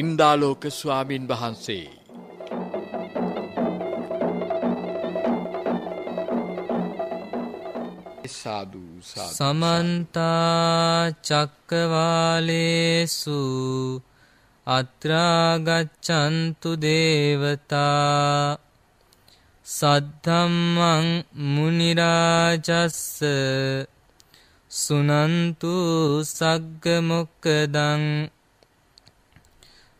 ඉන්දාලෝක ස්වාමීන් වහන්සේ. සමන්තා චක්කවාලේසු අත්‍රාගච්චන්තු දේවතා සද්ධම්මං මුනිරාජස්ස සුනන්තු සග්ගමොක්කදං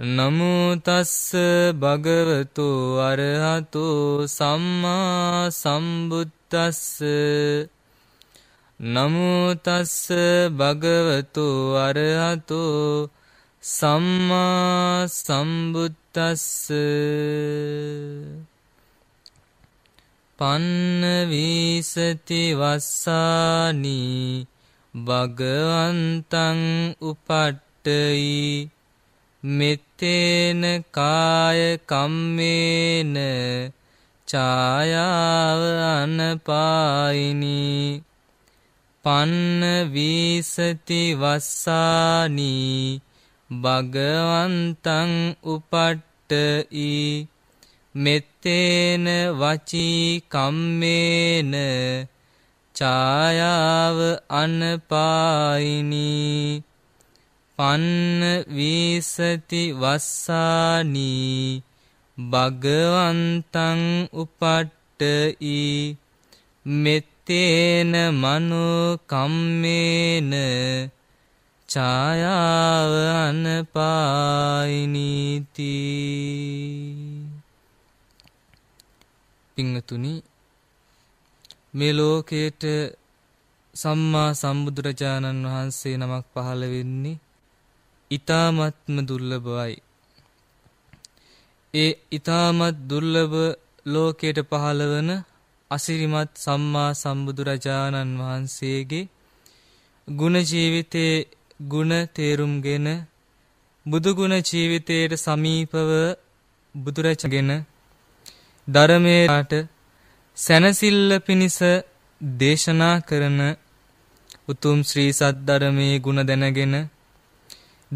නමුතස්ස භගවතු අරහතු සම්මා සම්බුද්දස්ස නමුතස්ස භගවතු අරහතු සම්මා සම්බුද්දස්ස පන්න වීසති වස්සානි භගවන්තං උපට්ඨයි මෙත්තේන කාය කම්මේන ඡායාව අනපායිනී පන්න වීසති වස්සානි භගවන්තං උපට්ඨයි මෙත්තේන වචී කම්මේන ඡායාව අනපායිනී පන්න වීසති වස්සානී භගවන්තං උපට්ටයි මෙත්තේන මනෝ කම්මේන ඡායාව අනපායිනීති පිංගතුනි මේ ලෝකේට සම්මා සම්බුදුරජාණන් වහන්සේ නමක් පහළ වෙන්නේ ඊ타මත්ම දුර්ලභයි. ඒ ඊ타මත් දුර්ලභ ලෝකයට පහළ වන අසිරිමත් සම්මා සම්බුදුරජාණන් වහන්සේගේ ගුණ ජීවිතයේ ගුණ තේරුම්ගෙන බුදු ගුණ ජීවිතයට සමීපව බුදුරජාණන් ධර්මයට සැනසille පිණිස දේශනා කරන උතුම් ශ්‍රී සද්ධර්මයේ ගුණ දැනගෙන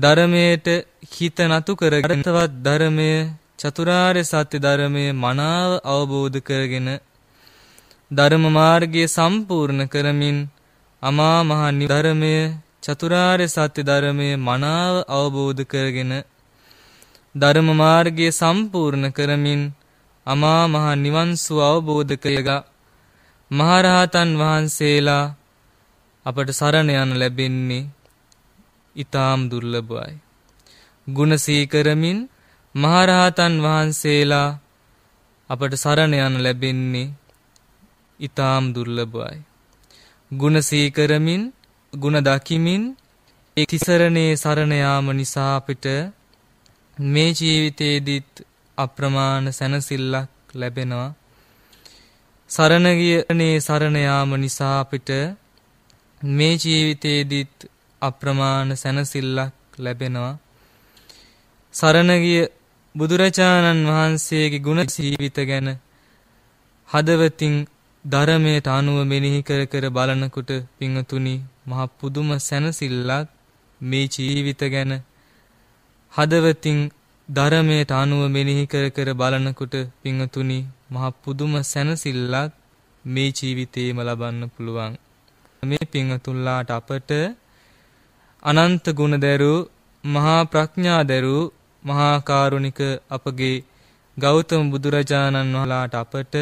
ධර්මයට හිත නතු කරගතවත් ධර්මය චතුරාර්ය සත්‍ය ධර්මය මනාව අවබෝධ කරගෙන ධර්ම මාර්ගය සම්පූර්ණ කරමින් අමා මහ ධර්මය චතුරාර්ය සත්‍ය ධර්මය මනාව අවබෝධ කරගෙන ධර්ම මාර්ගය සම්පූර්ණ කරමින් අමා මහ නිවන් සුව අවබෝධ කරගා මහරහතන් වහන්සේලා අපට සරණ යන ලැබෙන්නේ ඊ타ම් දුර්ලභයි. ගුණ සීකරමින් මහරහතන් වහන්සේලා අපට සරණ යන ලැබෙන්නේ ඊ타ම් දුර්ලභයි. ගුණ සීකරමින් ගුණ දකිමින් ඒ තිසරණේ සරණ යාම නිසා අපිට මේ ජීවිතේදීත් අප්‍රමාණ සැනසෙල්ලක් ලැබෙනවා. සරණ ගියනේ සරණ යාම නිසා අපිට මේ ජීවිතේදීත් අප්‍රමාණ සැනසෙල්ලක් ලැබෙනවා. සරණ ගිය බුදුරජාණන් වහන්සේගේ ගුණ ජීවිත ගැන හදවතින් ධර්මයට අනුව මෙනෙහි කර කර බලනකොට පිංතුනි මහ පුදුම සැනසෙල්ලක් මේ ජීවිත ගැන හදවතින් ධර්මයට අනුව මෙනෙහි කර කර බලනකොට පිංතුනි මහ පුදුම සැනසෙල්ලක් මේ ජීවිතේම ලබන්න පුළුවන් මේ පිංතුල්ලාට අපට අනන්ත ගුණදරු මහා ප්‍රඥාදරු මහා කාරුණික අපගේ ගෞතම බුදුරජාණන් වහන්සේලාට අපට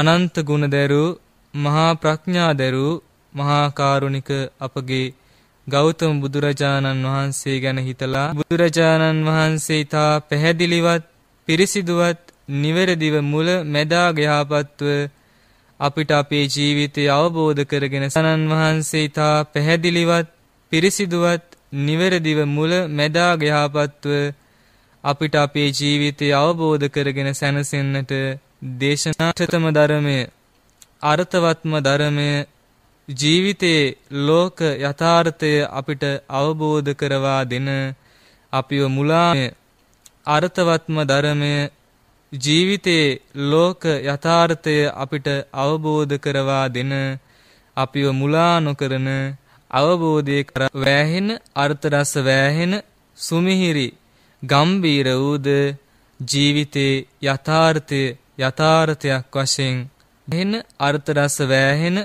අනන්ත ගුණදරු මහා ප්‍රඥාදරු මහා කාරුණික අපගේ ගෞතම බුදුරජාණන් වහන්සේ ගැන හිතලා බුදුරජාණන් වහන්සේ තා පැහැදිලිවත් පිරිසිදුවත් නිවැරදිව මුල මැදාග යහපත්ව අපිට අපේ ජීවිතය අවබෝධ කරගෙන සනන් වහන්සේ තා පැහැදිලිවත් පිරිසිදුවත් නිවැරදිව මුල මැදාග යහපත්ව අපිට අපේ ජීවිතය අවබෝධ කරගෙන සැනසෙන්නට දේශනාටතම ධර්මය අර්ථවත්ම ධර්මය ජීවිතයේ ලෝක යථාර්ථය අපිට අවබෝධ කරවා දෙන අපිව මුලාමය අර්ථවත්ම ධර්මය ජීවිතයේ ලෝක යථාර්ථය අපිට අවබෝධ කරවා දෙන අපිව මුලා නොකරන අවබෝධය කර වැහෙන අර්ථ රස වැහෙන සුමිහිරි ගම්බීර වූද ජීවිතේ යථාර්ථය යථාර්ථයක් වශයෙන් වෙන අර්ථ රස වැහෙන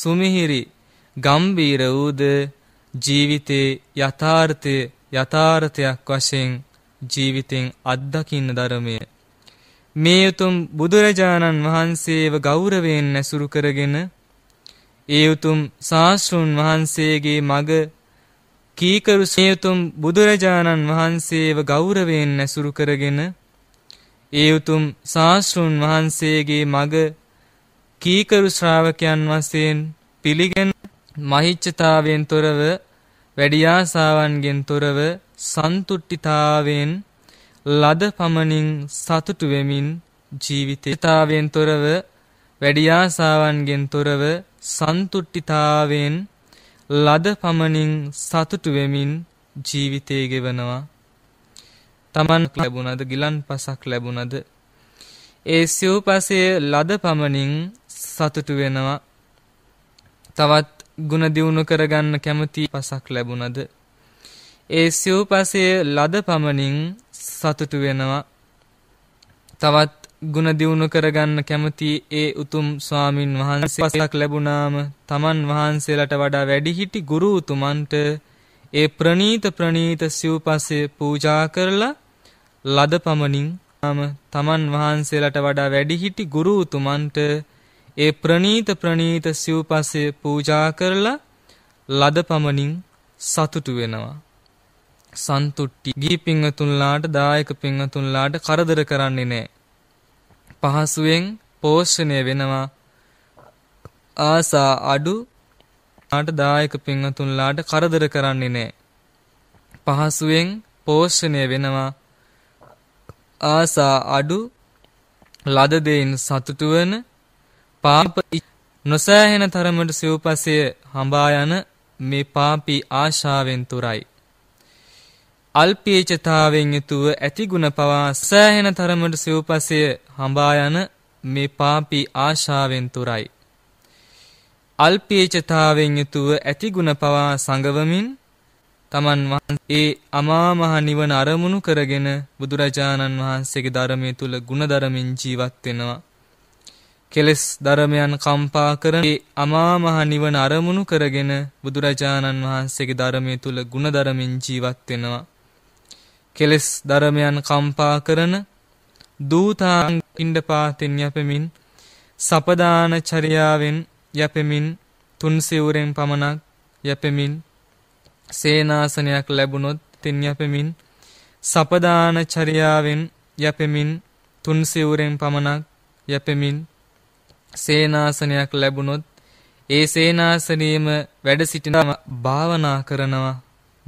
සුමිහිරි ගම්බීර වූද ජීවිතේ යථාර්ථය යථාර්ථයක් වශයෙන් ජීවිතෙන් අත්දකින්න ධර්මය මේ උතුම් බුදුරජාණන් වහන්සේව ගෞරවයෙන් ඇසුරු කරගෙන ඒ උතුම් ශාස්ත්‍රුන් වහන්සේගේ මග කීකරු සේතුම් බුදුරජාණන් වහන්සේව ගෞරවයෙන් ඇසුරු කරගෙන ඒ උතුම් ශාස්ත්‍රුන් වහන්සේගේ මග කීකරු ශ්‍රාවකයන් වශයෙන් පිළිගෙන මහිච්ඡතාවයෙන් තොරව වැඩි ආසාවන්ගෙන් තොරව සන්තුට්ඨිතාවෙන් ලද පමණින් සතුටු වෙමින් ජීවිතේතාවෙන් තොරව වැඩි ආසාවන්ගෙන් තොරව සන්තුට්ඨිතාවෙන් ලද පමණින් සතුටු වෙමින් ජීවිතය ගෙවනවා. Taman ලැබුණද ගිලන් පසක් ලැබුණද ඒ සිව්පසයේ ලද පමණින් සතුටු වෙනවා. තවත් ಗುಣ දියුණු කරගන්න කැමති පසක් ලැබුණද ඒ සිව්පසයේ ලද පමණින් සතුටු වෙනවා. තවත් ගුණ දියුණු කරගන්න කැමති ඒ උතුම් ස්වාමින් වහන්සේ පසක් ලැබුණාම තමන් වහන්සේලාට වඩා වැඩිහිටි ගුරු උතුමන්ට ඒ ප්‍රණීත ප්‍රණීත සිව්පස්සේ පූජා කරලා ලද පමණින් තමන් වහන්සේලාට වඩා වැඩිහිටි ගුරු උතුමන්ට ඒ ප්‍රණීත ප්‍රණීත සිව්පස්සේ පූජා කරලා ලද පමණින් සතුටු වෙනවා. සන්තුට්ටි ගී පිංහතුන්ලාට දායක පිංහතුන්ලාට කරදර කරන්නේ නෑ. පහසුවෙන් පෝෂණය වෙනවා ආසා අඩු ආට දායක පින්වතුන්ලාට කරදර කරන්නේ නැහැ පහසුවෙන් පෝෂණය වෙනවා ආසා අඩු ලද දෙයින් සතුටු වෙන පාප නොසෑහෙන තරමට සිව්පසයේ හඹා යන මේ පාපී ආශාවෙන් තුරයි අල්පේචතාවෙන් යුතුව ඇති ಗುಣ පවා සෑහෙන තරමට සිව්පසය හඹා යන මේ පාපී ආශාවෙන් තුරයි. අල්පේචතාවෙන් යුතුව ඇති ಗುಣ පවා සංගවමින් තමන් වහන්සේ අමා මහ නිවන අරමුණු කරගෙන බුදුරජාණන් වහන්සේගේ ධර්මයේ තුල ಗುಣධර්මින් ජීවත් වෙනවා. කෙලස් ධර්මයන් කම්පා කරන ඒ අමා මහ නිවන අරමුණු කරගෙන බුදුරජාණන් වහන්සේගේ ධර්මයේ තුල ಗುಣධර්මින් ජීවත් වෙනවා. කෙලෙස් ධර්මයන් කම්පා කරන දූතාංග ඉන්දපාතෙන් යැපෙමින් සපදාන චරියාවෙන් යැපෙමින් තුන් සිවුරෙන් පමණක් යැපෙමින් සේනාසනයක් ලැබුණොත් තින් යැපෙමින් සපදාන චරියාවෙන් යැපෙමින් තුන් සිවුරෙන් පමණක් යැපෙමින් සේනාසනයක් ලැබුණොත් ඒ සේනාසනයේම වැඩ සිටින භාවනා කරනවා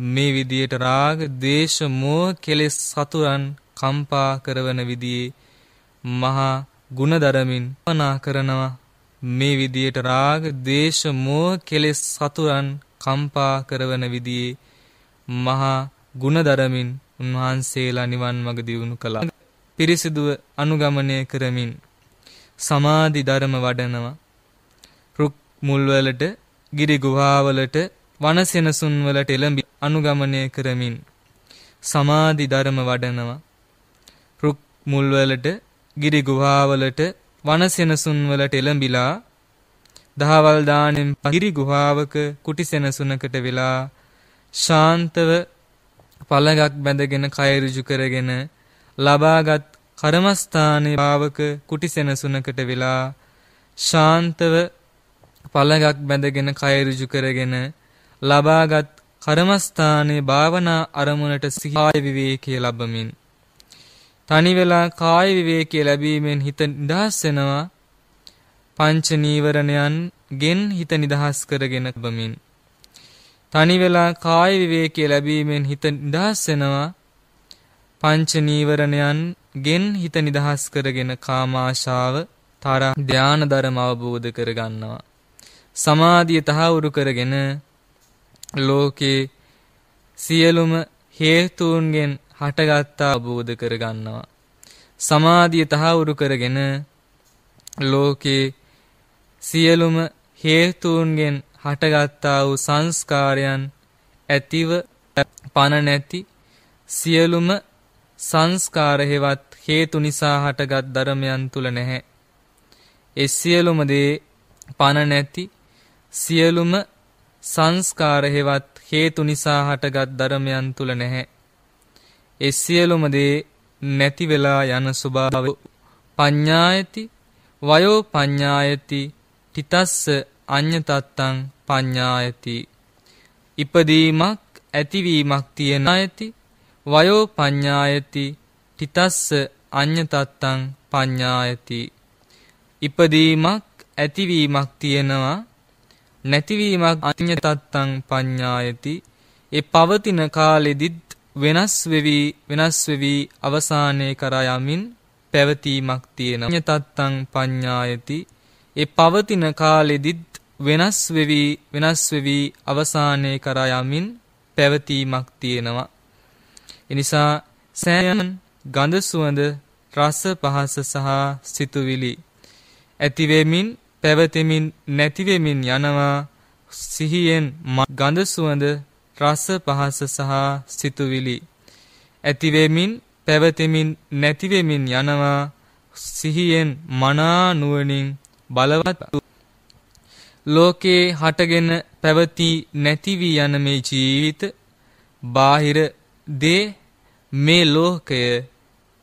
මේ විදියට රාග, දේශ, මෝහ කෙලෙස් සතුරන් කම්පා කරවන විදියේ මහා ಗುಣදරමින් පනා කරනවා. මේ විදියට රාග, දේශ, මෝහ කෙලෙස් සතුරන් කම්පා කරවන විදියේ මහා ಗುಣදරමින් උන්වහන්සේලා නිවන් මඟ දියුණු කළා. පිරිසිදුව අනුගමනය කරමින් සමාධි ධර්ම වඩනවා. රුක් මුල්වලට, ගිරි ගුහාවලට වනසෙනසුන් වලට එළඹි අනුගමනය කරමින් සමාධි ධර්ම වඩනවා. රුක් මුල් වලට, ගිරි ගුහා වලට, වනසෙනසුන් වලට එළඹිලා දහවල් දානෙන් ගිරි ගුහාවක කුටිසෙනසුනකට වෙලා ශාන්තව පළඟක් බැඳගෙන කය ඍජු කරගෙන ලබාගත් කර්මස්ථානයේ භාවක කුටිසෙනසුනකට වෙලා ශාන්තව පළඟක් බැඳගෙන කය ඍජු කරගෙන ලබාගත් කර්මස්ථානයේ භාවනා අරමුණට සිහිය විවේකී ලැබමින් තනි වෙලා කාය විවේකී ලැබීමෙන් හිත නිදහස් වෙනවා පංච නීවරණයන් ගෙන් හිත නිදහස් කරගෙන බමින් තනි වෙලා කාය විවේකී ලැබීමෙන් හිත නිදහස් වෙනවා පංච නීවරණයන් ගෙන් හිත නිදහස් කරගෙන කාමාශාව තරා ධානය ධර්ම අවබෝධ කරගන්නවා සමාධිය තහවුරු කරගෙන ලෝකේ සියලුම හේතුන්ගෙන් හටගත්තා අවබෝධ කරගන්නවා. සමාධිය තහවුරු කරගෙන ලෝකේ සියලුම හේතුන්ගෙන් හටගත්තා වූ සංස්කාරයන් ඇතිව පණ නැති සියලුම සංස්කාර හේවත් හේතු නිසා හටගත් ධර්මයන් තුල නැහැ. ඒ සියලුම දේ පණ නැති සියලුම සංස්කාර හේවත් හේතු නිසා හටගත් ධර්මයන් තුල නැහැ. ඒ සියලුම දේ නැති වෙලා යන ස්වභාවය පඤ්ඤායති වයෝ පඤ්ඤායති තිතස්ස අඤ්ඤතත්තං පඤ්ඤායති ඉපදීමක් ඇතිවීමක් තියෙන ඇති වයෝ පඤ්ඤායති තිතස්ස අඤ්ඤතත්තං පඤ්ඤායති ඉපදීමක් ඇතිවීමක් තියෙනවා නැතිවීමක් අඤ්ඤ තත්තං පඤ්ඤායති ඒ පවතින කාලෙදිත් වෙනස් වෙවි වෙනස් වෙවි අවසානයේ කරා යමින් පැවතීමක් තියෙනවා අඤ්ඤ තත්තං පඤ්ඤායති ඒ පවතින කාලෙදිත් වෙනස් වෙවි වෙනස් වෙවි අවසානයේ කරා යමින් පැවතීමක් තියෙනවා එනිසා සෑයන් ගඳ සුවඳ රස පහස සහ සිතුවිලි ඇති වෙමින් පැවතෙමින් නැතිවෙමින් යනවා සිහියෙන් ගඳ සුවඳ රස පහස සහ සිතුවිලි ඇතිවෙමින් පැවතෙමින් නැතිවෙමින් යනවා සිහියෙන් මනා නුවණින් බලවත් ලෝකේ හටගෙන පැවති නැති වී යන මේ ජීවිත බාහිර දේ මේ ලෝකය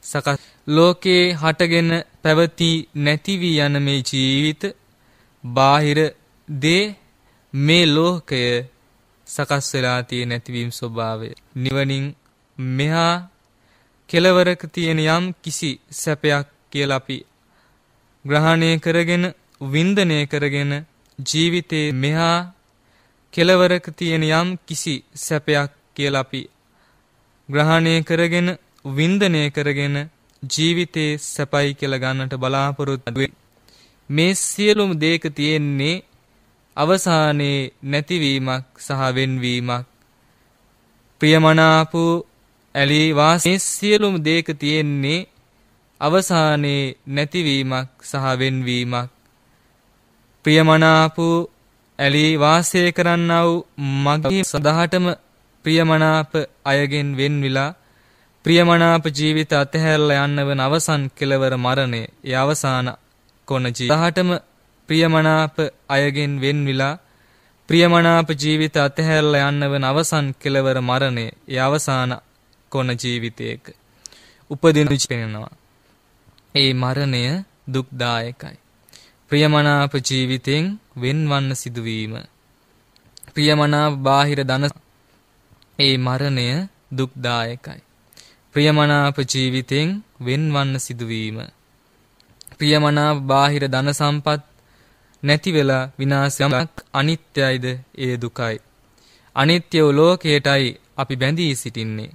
සකස් ලෝකේ හටගෙන පැවති නැති වී යන මේ ජීවිත බාහිර දේ මේ ලෝකය සකස් වෙලා තියෙන නැතිවීම ස්වභාවය. නිවනින් මෙහා කෙලවරක තියෙන යම් කිසි සැපයක් කියලා අපි ග්‍රහණය කරගෙන වින්දනය කරගෙන ජීවිතේ මෙහා කෙලවරක තියෙන යම් කිසි සැපයක් කියලා අපි ග්‍රහණය කරගෙන වින්දනය කරගෙන ජීවිතේ සැපයි කියලා ගන්නට බලාපොරොත්තු මේ සියලුම දේක තියෙන්නේ අවසානයේ නැතිවීමක් සහ වෙන්වීමක් ප්‍රියමනාපු ඇලී වාසයේ සියලුම දේක තියෙන්නේ අවසානයේ නැතිවීමක් සහ වෙන්වීමක් ප්‍රියමනාපු ඇලී වාසය කරන්නා වූ මගේ සදහටම ප්‍රියමනාප අයගෙන් වෙන් විලා ප්‍රියමනාප ජීවිත අතහැරලා යන්න වන අවසන් කෙලවර මරණය ඒ අවසාන කොන ජීවිතහටම ප්‍රියමනාප අයගෙන් වෙන් විලා ප්‍රියමනාප ජීවිත අතහැරලා යන්නවන අවසන් කෙලවර මරණය ඒ අවසාන කොන ජීවිතයක උපදින පෙනෙනවා. ඒ මරණය දුක්දායකයි. ප්‍රියමනාප ජීවිතෙන් වෙන්වන්න සිදුවීම. ප්‍රියමනාප බාහිර දන ඒ මරණය දුක්දායකයි. ප්‍රියමනාප ජීවිතෙන් වෙන්වන්න සිදුවීම. ප්‍රියමනාප බාහිර ධන සම්පත් නැති වෙලා විනාශයක් අනිත්‍යයිද ඒ දුකයි අනිත්‍ය වූ ලෝකයටයි අපි බැඳී සිටින්නේ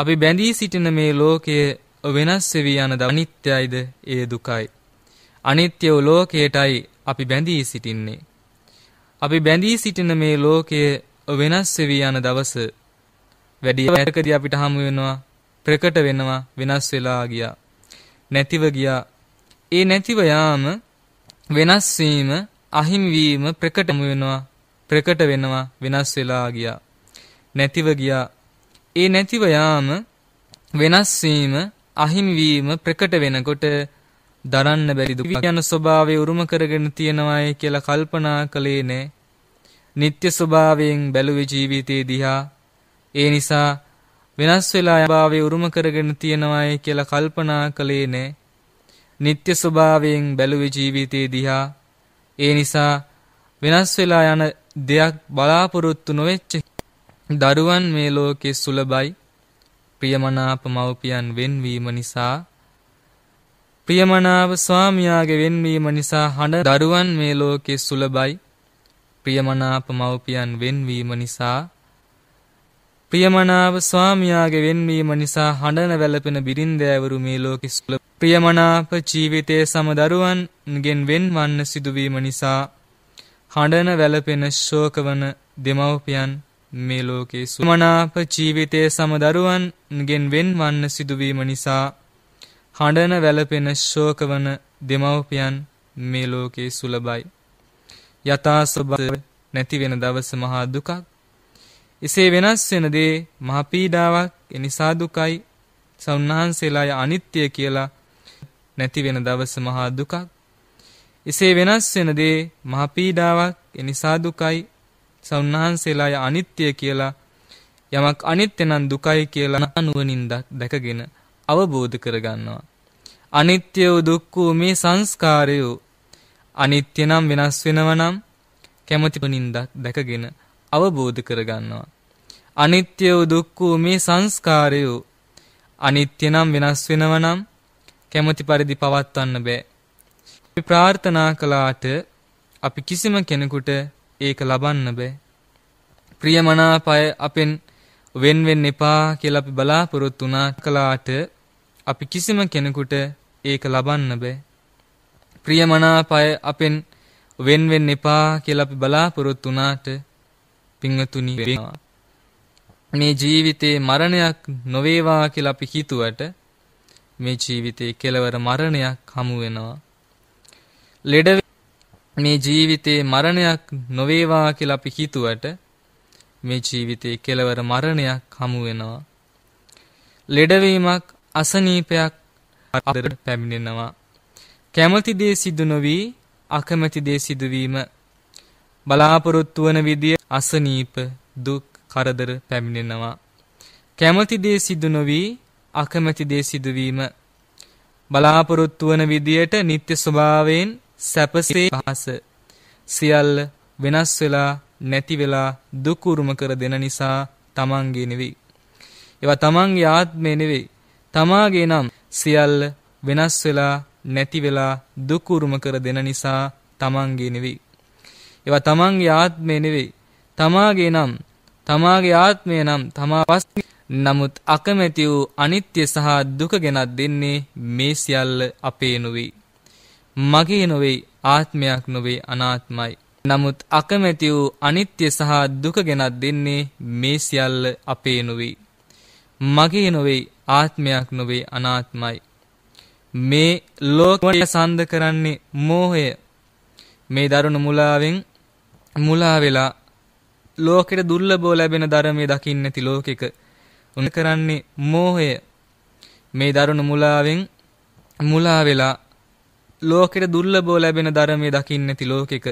අපි බැඳී සිටින මේ ලෝකය වෙනස් වෙවි යන අනිත්‍යයිද ඒ දුකයි අනිත්‍ය වූ ලෝකයටයි අපි බැඳී සිටින්නේ අපි බැඳී සිටින මේ ලෝකය වෙනස් වෙවි යන දවස වැඩි ඈතකදී අපිට හමු වෙනවා ප්‍රකට වෙනවා වෙනස් වෙලා ගියා නැතිව ගියා ඒ නැතිව යාම වෙනස් වීම අහිමි වීම ප්‍රකටම වෙනවා ප්‍රකට වෙනවා වෙනස් වෙලා ගියා නැතිව ගියා ඒ නැතිව යාම වෙනස් වීම අහිමි වීම ප්‍රකට වෙනකොට දරන්න බැරි දුක යන ස්වභාවය උරුම කරගෙන තියනවායි කියලා කල්පනා කළේ නෑ නিত্য ස්වභාවයෙන් බැලුවේ ජීවිතේ දිහා ඒ නිසා වෙනස් වෙලා ස්වභාවය උරුම කරගෙන තියනවායි කියලා කල්පනා කළේ නෑ නিত্য ස්වභාවයෙන් බැලුවේ ජීවිතේ දිහා ඒ නිසා වෙනස් වෙලා යන දෙයක් බලාපොරොත්තු නොවෙච්ච දරුවන් මේ ලෝකේ සුලබයි ප්‍රියමනාප මව්පියන් වෙන්වීම නිසා ප්‍රියමනාප ස්වාමියාගේ වෙන්වීම නිසා හඬ දරුවන් මේ ලෝකේ සුලබයි ප්‍රියමනාප මව්පියන් වෙන්වීම නිසා ප්‍රියමනාප ස්වාමියාගේ වෙන්වීම නිසා හඬන වැළපෙන බිරින්දෑවරු මේ ලෝකේ සුලබයි ප්‍රියමනාප ජීවිතයේ සමදරුවන්ගෙන් වෙන්වන්න සිදුවීම නිසා හඬන වැළපෙන ශෝකවන දෙමව්පියන් මේ ලෝකයේ සුමනාප ජීවිතයේ සමදරුවන්ගෙන් වෙන්වන්න සිදුවීම නිසා හඬන වැළපෙන ශෝකවන දෙමව්පියන් මේ ලෝකයේ සුලබයි. යථා ස්වභාවය නැති වෙන දවස මහා දුකක්. එසේ වෙනස් වෙන දේ මහා පීඩාවක්. එනිසා දුකයි. සෞන්හන්සේලාය අනිත්‍ය කියලා නැති වෙන දවස මහා දුකක්. එසේ වෙනස් වෙන දේ මහා පීඩාවක්. ඒ නිසා දුකයි සෞන්හන්සේලාය අනිත්‍ය කියලා යමක් අනිත්‍ය නම් දුකයි කියලා නුවණින් දැකගෙන අවබෝධ කරගන්නවා. අනිත්‍ය වූ දුක් වූ මේ සංස්කාරය අනිත්‍ය නම් වෙනස් වෙනවා නම් කැමැති වුණින්ද දැකගෙන අවබෝධ කරගන්නවා. අනිත්‍ය වූ දුක් වූ මේ සංස්කාරය අනිත්‍ය නම් වෙනස් වෙනවා නම් කැමති පරිදි පවත්වන්න බෑ. අපි ප්‍රාර්ථනා කළාට අපි කිසිම කෙනෙකුට ඒක ලබන්න බෑ. ප්‍රියමනාප අය අපෙන් වෙන් වෙන්න එපා කියලා අපි බලාපොරොත්තු වුණා කළාට අපි කිසිම කෙනෙකුට ඒක ලබන්න බෑ. ප්‍රියමනාප අය අපෙන් වෙන් වෙන්න එපා කියලා අපි බලාපොරොත්තු වුණාට පින්වතුනි මේ ජීවිතේ මරණයක් නොවේවා කියලා අපි හිතුවට මේ ජීවිතේ කෙලවර මරණයක් හමු වෙනවා. ලෙඩ මේ ජීවිතේ මරණයක් නොවේවා කියලා අපි හිතුවට මේ ජීවිතේ කෙලවර මරණයක් හමු වෙනවා. ලෙඩවීමක් අසනීපයක් අදට පැමිණෙනවා. කැමති දේ සිදු නොවී අකමැති දේ සිදුවීම බලාපොරොත්තු වන විදිය අසනීප දුක් කරදර පැමිණෙනවා. කැමති දේ සිදු නොවී අකමැති දේ සිදුවීම බලාපොරොත්තු වන විදියට නিত্য ස්වභාවයෙන් සැපසේ පහස සියල්ල වෙනස් වෙලා නැති වෙලා දුක උරුම කර දෙන නිසා තමන්ගේ නෙවෙයි. ඒවා තමන්ගේ ආත්මේ නෙවෙයි. තමාගේ නම් සියල්ල වෙනස් වෙලා නැති වෙලා දුක උරුම කර දෙන නිසා තමන්ගේ නෙවෙයි. ඒවා තමන්ගේ ආත්මේ නෙවෙයි. තමාගේ නම් තමාගේ ආත්මය නම් තමා පස්සේ නමුත් අකමැති වූ අනිත්‍ය සහ දුක ගෙනත් දෙන්නේ මේ සියල්ල අපේ නොවේ. මගේ නොවේ ආත්මයක් නොවේ අනාත්මයි. නමුත් අකමැති වූ අනිත්‍ය සහ දුක ගෙනත් දෙන්නේ මේ සියල්ල අපේ නොවේ. මගේ නොවේ ආත්මයක් නොවේ අනාත්මයි. මේ ලෝකවට සන්ද කරන්නේ මෝහය. මේ දරුණු මුලාවෙන් මුලා වෙලා ලෝකෙට දුර්ලභව ලැබෙන ධර්මයේ දකින්න නැති ලෝකෙක උන කරන්නේ මෝහය. මේ දරුණු මුලාවෙන් මුලා වෙලා ලෝකෙට දුර්ලභව ලැබෙන ධර්මයේ දකින්න නැති ලෝකෙක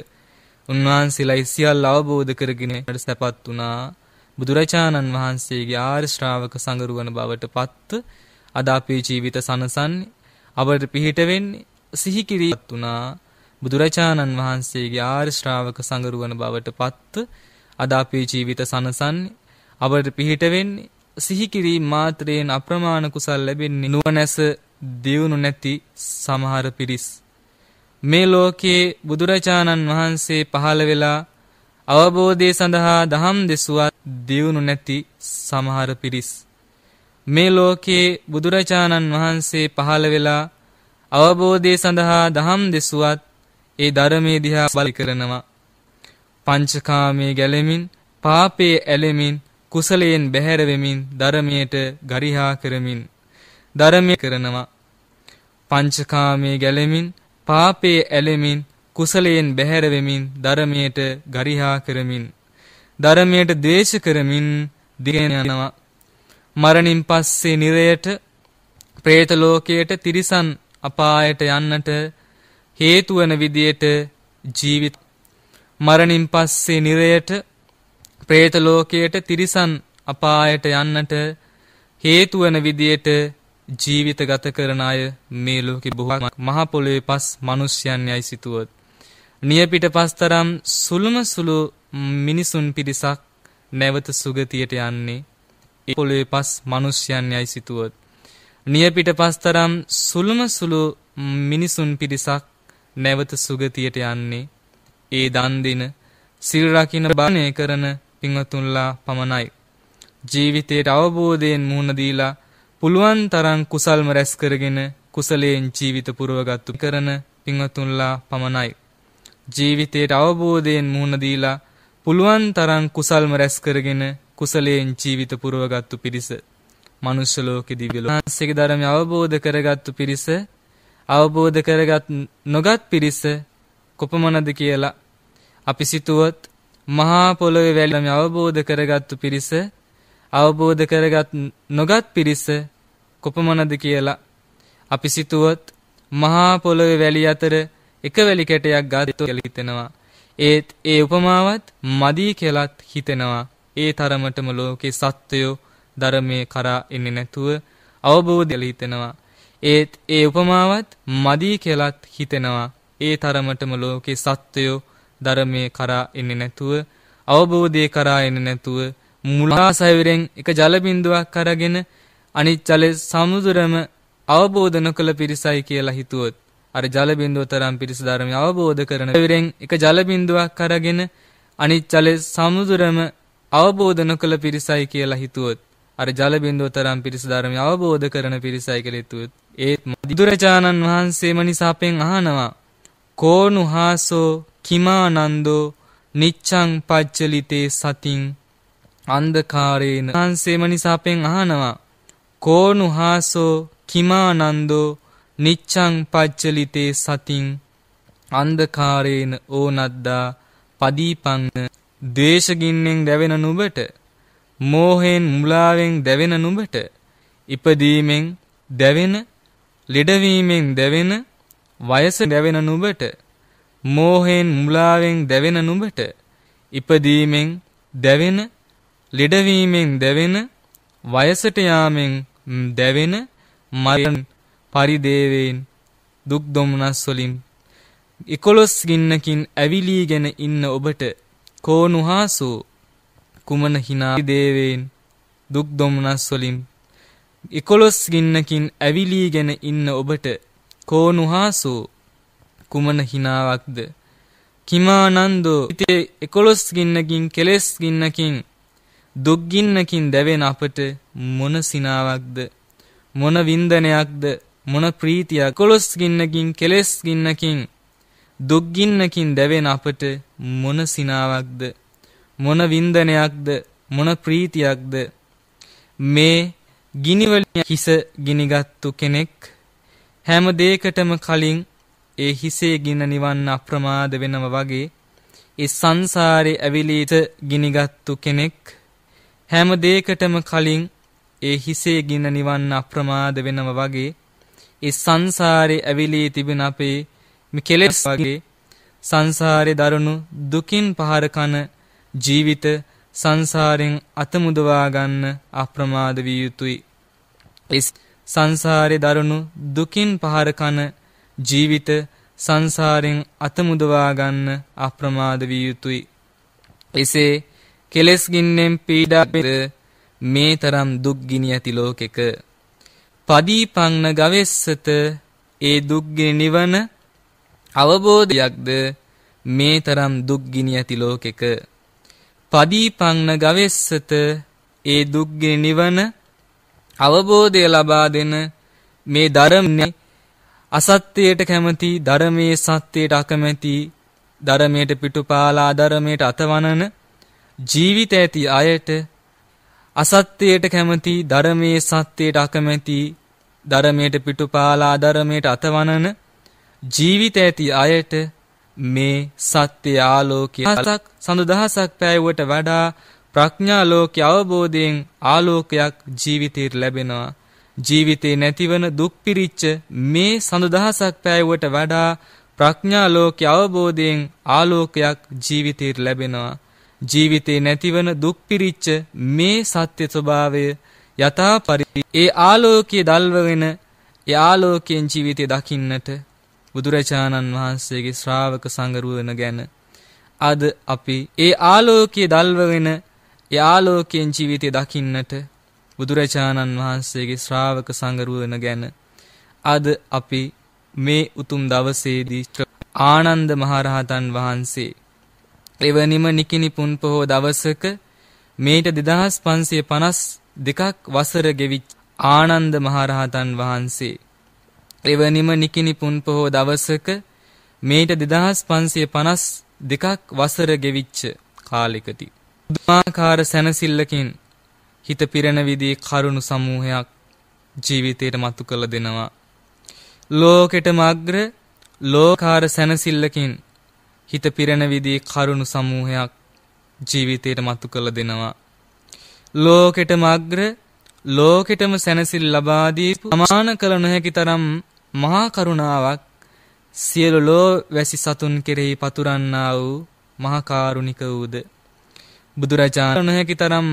උන්වහන්සේලායි සියල්ල අවබෝධ කරගෙන සැපත් වුණා. බුදුරජාණන් වහන්සේගේ ආර්ය ශ්‍රාවක සංගරුවන බවට පත් අද අපේ ජීවිත සනසන්නේ අපට පිහිට වෙන්නේ සිහි කිරීමත් වුණා. බුදුරජාණන් වහන්සේගේ ආර්ය ශ්‍රාවක සංගරුවන බවට පත් අද අපේ ජීවිත සනසන්නේ අපට පිහිට වෙන්නේ සිහිකිරීම මාත්‍රයෙන් අප්‍රමාණ කුසල් ලැබෙන්නේ නුවණැස දියුණු නැති සමහර පිරිස්. මේ ලෝකයේ බුදුරජාණන් වහන්සේ පහළ වෙලා අවබෝධය සඳහා දහම් දෙසුවා දියුණු නැති සමහර පිරිස්. මේ ලෝකයේ බුදුරජාණන් වහන්සේ පහළ වෙලා අවබෝධය සඳහා දහම් දෙසුවත් ඒ ධර්මයේ දිහා බලි කරනවා. පංචකාමයේ ගැලෙමින් පාපයේ ඇලෙමින් කුසලයෙන් බැහැර වෙමින් ධර්මයට ගරිහා කරමින් ධර්මය කරනවා පංචකාමයේ ගැලෙමින් පාපයේ ඇලෙමින් කුසලයෙන් බැහැර වෙමින් ධර්මයට ගරිහා කරමින් ධර්මයට ද්වේෂ කරමින් දිගෙන යනවා මරණින් පස්සේ නිරයට പ്രേත ලෝකයට තිරිසන් අපායට යන්නට හේතු වන විදියට ජීවිත මරණින් පස්සේ නිරයට പ്രേත ලෝකයට තිරිසන් අපායට යන්නට හේතු වෙන විදියට ජීවිත ගත කරන අය මේ ලෝකේ බොහෝ මහ පොළොවේ පස් මිනිස්යන් යයි සිටුවොත් නිය පිටපස් තරම් සුළුම සුළු මිනිසුන් පිරිසක් නැවත සුගතියට යන්නේ ඒ පොළොවේ පස් මිනිස්යන් යයි සිටුවොත් නිය පිටපස් තරම් සුළුම සුළු මිනිසුන් පිරිසක් නැවත සුගතියට යන්නේ ඒ දන් දින සිල් රකින්න බණේ කරන පින්වතුන්ලා පමණයි. ජීවිතයට අවබෝධයෙන් මුහුණ දීලා පුළුවන් තරම් කුසල්ම රැස් කරගෙන කුසලයෙන් ජීවිත පුරවගත්තු කරන පින්වතුන්ලා පමණයි. ජීවිතයට අවබෝධයෙන් මුහුණ දීලා පුළුවන් තරම් කුසල්ම රැස් කරගෙන කුසලයෙන් ජීවිත පුරවගත්තු පිරිස මනුෂ්‍ය ලෝකෙ දිව්‍ය ලෝකෙ ධර්මය අවබෝධ කරගත්තු පිරිස අවබෝධ කරගත් නොගත් පිරිස කොපමණද කියලා අපි සිතුවොත් මහා පොළොවේ වැළම අවබෝධ කරගත්තු පිරිස අවබෝධ කරගත් නොගත් පිරිස කොපමණද කියලා අපි සිතුවොත් මහා පොළොවේ වැලි අතර එක වැලි කැටයක් ගත්තොත් කියලා හිතෙනවා. ඒත් ඒ උපමාවත් මදි කියලාත් හිතෙනවා. ඒ තරමටම ලෝකේ සත්වයෝ ධර්මයේ කරා එන්නේ නැතුව අවබෝධය හිතෙනවා. ඒත් ඒ උපමාවත් මදි කියලාත් හිතෙනවා. ඒ තරමටම ලෝකේ සත්වයෝ ධර්මයේ කරා එන්නේ නැතුව අවබෝධයේ කරා එන්නේ නැතුව මුලා සයවරෙන් එක ජල බිඳුවක් අරගෙන අනිත් ජලයේ සමුද්‍රම අවබෝධ නොකළ පිරිසයි කියලා හිතුවොත් අර ජල බිඳුව තරම් පිරිස ධර්මය අවබෝධ කරන විරෙන් එක ජල බිඳුවක් අරගෙන අනිත් ජලයේ සමුද්‍රම අවබෝධ නොකළ පිරිසයි කියලා හිතුවොත් අර ජල බිඳුව තරම් පිරිස ධර්මය අවබෝධ කරන පිරිසයි කියලා හිතුවොත් ඒත් බුදුරජාණන් වහන්සේම නිසා අපෙන් අහනවා කෝනුහාසෝ කිමානන්දෝ නිච්චං පච්චලිතේ සතින් අන්ධකාරේන වහන්සේම නිසාපෙන් අහනවා කෝනු හාසෝ කිමානන්දෝ නිච්චං පච්චලිතේ සතින් අන්ධකාරේන ඕනද්දා පදීපං දේශගින්නෙන් දැවෙන නුඹට මෝහෙන් මුලාවෙන් දැවෙන නුඹට ඉපදීමෙන් දැවෙන ලෙඩවීමෙන් දැවෙන වයස දැවෙන නුඹට මෝහයෙන් මුලාවෙන් දැවෙන නුඹට ඉපදීමෙන් දැවෙන ලෙඩවීමෙන් දැවෙන වයසට යාමෙන් දැවෙන මරණ පරිදේවයෙන් දුක් දොමනස් වලින් 11 ගින්නකින් ඇවිලීගෙන ඉන්න ඔබට කෝනුහාසෝ කුමන hina දේවයෙන් දුක් දොමනස් වලින් 11 ගින්නකින් ඇවිලීගෙන ඉන්න ඔබට කෝනුහාසෝ කුමන හිනාවක්ද කිමානන්දෝ හිතේ එකොළොස් ගින්නකින් කෙලෙස් ගින්නකින් දුක් ගින්නකින් දැවෙන අපට මොන සිනාවක්ද මොන වින්දනයක්ද මොන ප්‍රීතියක් කොළොස් ගින්නකින් කෙලෙස් ගින්නකින් දුක් ගින්නකින් දැවෙන අපට මොන සිනාවක්ද මොන වින්දනයක්ද මොන ප්‍රීතියක්ද මේ ගිනිවලින් හිස ගිනිගත්තු කෙනෙක් හැම දෙයකටම කලින් ඒ හිසේ ගින්න නිවන්න අප්‍රමාද වෙනව වගේ ඒ සංසාරේ ඇවිලීත ගිනිගත්තු කෙනෙක් හැම දෙයකටම කලින් ඒ හිසේ ගින්න නිවන්න අප්‍රමාද වෙනව වගේ ඒ සංසාරේ ඇවිලී තිබෙන අපේ මිකෙලස් වගේ සංසාරේ දරුණු දුකින් පහර කන ජීවිත සංසාරෙන් අතමුදවා ගන්න අප්‍රමාද විය යුතුයි. ඒ සංසාරේ දරුණු දුකින් පහර කන ජීවිත සංසාරෙන් අතමුදවා ගන්න අප්‍රමාද විය යුතුයි. එසේ කෙලෙස් ගින්නෙන් පීඩා පෙර මේ තරම් දුක් ගිනි ඇති ලෝකෙක පදීපංන ගවෙස්සත ඒ දුක්ගිනි නිවන අවබෝධයක්ද මේ තරම් දුක්ගිනි ඇති ලෝකෙක පදීපංන ගවෙස්සත ඒ දුක්ගිනි නිවන අවබෝධය ලබා දෙන මේ ධර්මයේ අසත්‍යයට කැමති ධර්මයේ සත්‍යයට අකමැති ධර්මයට පිටුපාලා ධර්මයට අතවනන ජීවිත ඇති අයට අසත්‍යයට කැමති ධර්මයේ සත්‍යයට අකමැති ධර්මයට පිටුපාලා ධර්මයට අතවනන ජීවිත ඇති අයට මේ සත්‍ය ආලෝකයේ අලක් සඳදහසක් පෑයුවට වඩා ප්‍රඥා ලෝකයේ අවබෝධයෙන් ආලෝකයක් ජීවිතයට ලැබෙනවා ජීවිතේ නැතිවන දුක් පිරිච්ච මේ සඳදහසක් පෑයුවට වඩා ප්‍රඥා ලෝකයේ අවබෝධයෙන් ආලෝකයක් ජීවිතයට ලැබෙනවා ජීවිතේ නැතිවන දුක් පිරිච්ච මේ සත්‍ය ස්වභාවය යථා පරිදි ඒ ආලෝකයේ දල්වගෙන ඒ ආලෝකයෙන් ජීවිතය දකින්නට බුදුරජාණන් වහන්සේගේ ශ්‍රාවක සංගරුවන ගැන අද අපි ඒ ආලෝකයේ දල්වගෙන ඒ ආලෝකයෙන් ජීවිතය දකින්නට බුදුරජාණන් වහන්සේගේ ශ්‍රාවක සංගරුවන ගැන අද අපි මේ උතුම් දවසේදී ආනන්ද මහරහතන් වහන්සේ එවැනිම නිකිනිපුන් පොහෝ දවසක මේට 2552ක් වසර ගෙවිච්ච ආනන්ද මහරහතන් වහන්සේ එවැනිම නිකිනිපුන් පොහෝ දවසක මේට 2552ක් වසර ගෙවිච්ච කාලෙකදී බුදුමාකාර සැනසිල්ලකින් හිත පිරෙන විදිහේ කරුණු සමූහයක් ජීවිතයට මතු කළ දෙනවා. ලෝකෙටම අග්‍ර ලෝකාර සැනසෙල්ලකින් හිත පිරෙන විදිහේ කරුණු සමූහයක් ජීවිතයට මතු කළ දෙනවා. ලෝකෙටම අග්‍ර ලෝකෙටම සැනසිල් ලබා දී ප්‍රමාණ කළ නොහැකි තරම් මහා කරුණාවක් සියලු ලෝ වැසි සතුන් කෙරෙහි පතුරන්නා වූ මහා කාරුණික වූද බුදුරජාණන් නොහැකි තරම්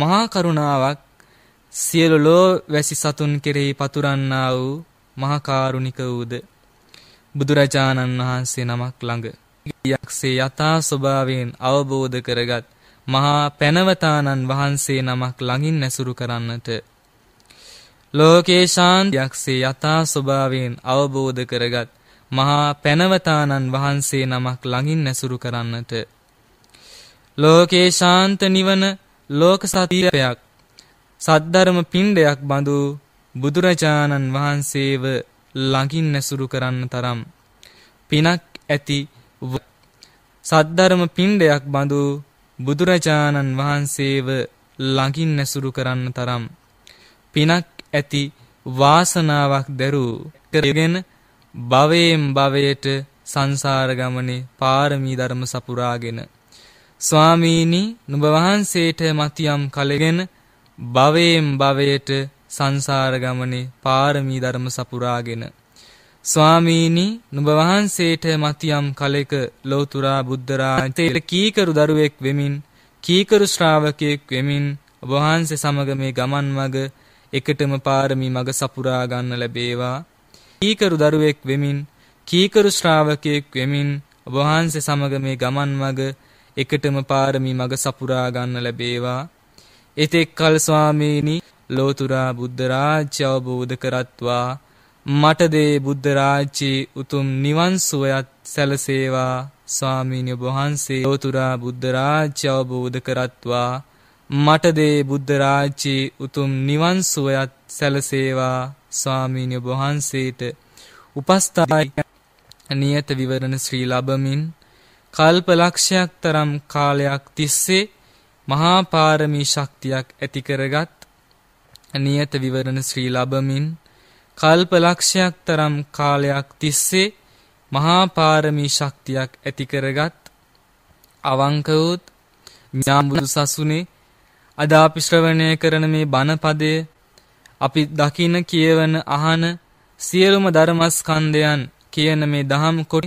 මහා කරුණාවක් සියලු ලෝවැසි සතුන් කෙරෙහි පතුරන්නා වූ මහා කාරුණික වූද බුදුරජාණන් වහන්සේ නමක් ළඟ යක්ෂේ යථා ස්වභාවයෙන් අවබෝධ කරගත් මහා පැනවතානන් වහන්සේ නමක් ළඟින් ඇසුරු කරන්නට ලෝකේ ශාන්ති යක්ෂේ යථා ස්වභාවයෙන් අවබෝධ කරගත් මහා පැනවතානන් වහන්සේ නමක් ළඟින් ඇසුරු කරන්නට ලෝකේ ශාන්ත නිවන ලෝක සතියයක් සද්ධර්ම පින්ඩයක් බඳු බුදුරජාණන් වහන්සේව ළඟින් නැසුරු කරන්න තරම් පිනක් ඇති සද්ධර්ම පින්ඩයක් බඳු බුදුරජාණන් වහන්සේව ළඟින් නැසුරු කරන්න තරම් පිනක් ඇති වාසනාවක් දැරූ කරගෙන භවයෙන් භවයට සංසාර ගමනේ පාරමී ධර්ම සපුරාගෙන ස්වාමීනි නුඹ වහන්සේට මතියම් කලගෙන භවයෙන් භවයට සංසාර ගමනේ පාරමී ධර්ම සපුරාගෙන ස්වාමීනි නුඹ වහන්සේට මතියම් කලෙක ලෝතුරා බුද්ධ රාජ්‍යයේ කීකරු දරුවෙක් වෙමින් කීකරු ශ්‍රාවකයෙක් වෙමින් ඔබ වහන්සේ සමග මේ ගමන් මඟ එකටම පාරමී මඟ සපුරා ගන්න ලැබේවා කීකරු දරුවෙක් වෙමින් කීකරු ශ්‍රාවකයෙක් වෙමින් ඔබ වහන්සේ සමග මේ ගමන් මඟ එකටම පාරමී මඟ සපුරා ගන්න ලැබේවා. එතෙක් කල් ස්වාමීනි ලෝතුරා බුද්ධ රාජ්‍ය අවබෝධ කරත්වා මට දේ බුද්ධ රාජ්‍යයේ උතුම් නිවන් සුවයත් සැලසේවා ස්වාමීනි ඔබ වහන්සේ ලෝතුරා බුද්ධ රාජ්‍ය අවබෝධ කරත්වා මට දේ බුද්ධ රාජ්‍යයේ උතුම් නිවන් සුවයත් සැලසේවා ස්වාමීනි ඔබ වහන්සේට උපස්ථායක නියත විවරණ ශ්‍රී ලබමින් කල්පලක්ෂයක් තරම් කාලයක් තිස්සේ මහා පාරමී ශක්තියක් ඇති කරගත් නියත විවරණ ශ්‍රී ලබමින් කල්පලක්ෂයක් තරම් කාලයක් තිස්සේ මහා පාරමී ශක්තියක් ඇති කරගත් අවංක වූත් ඥානබුදු සසුනේ අද අපි ශ්‍රවණය කරන මේ බණපදය අපි දකින කියවන අහන සියලුම ධර්මස්කන්ධයන් කියන මේ දහම් කොට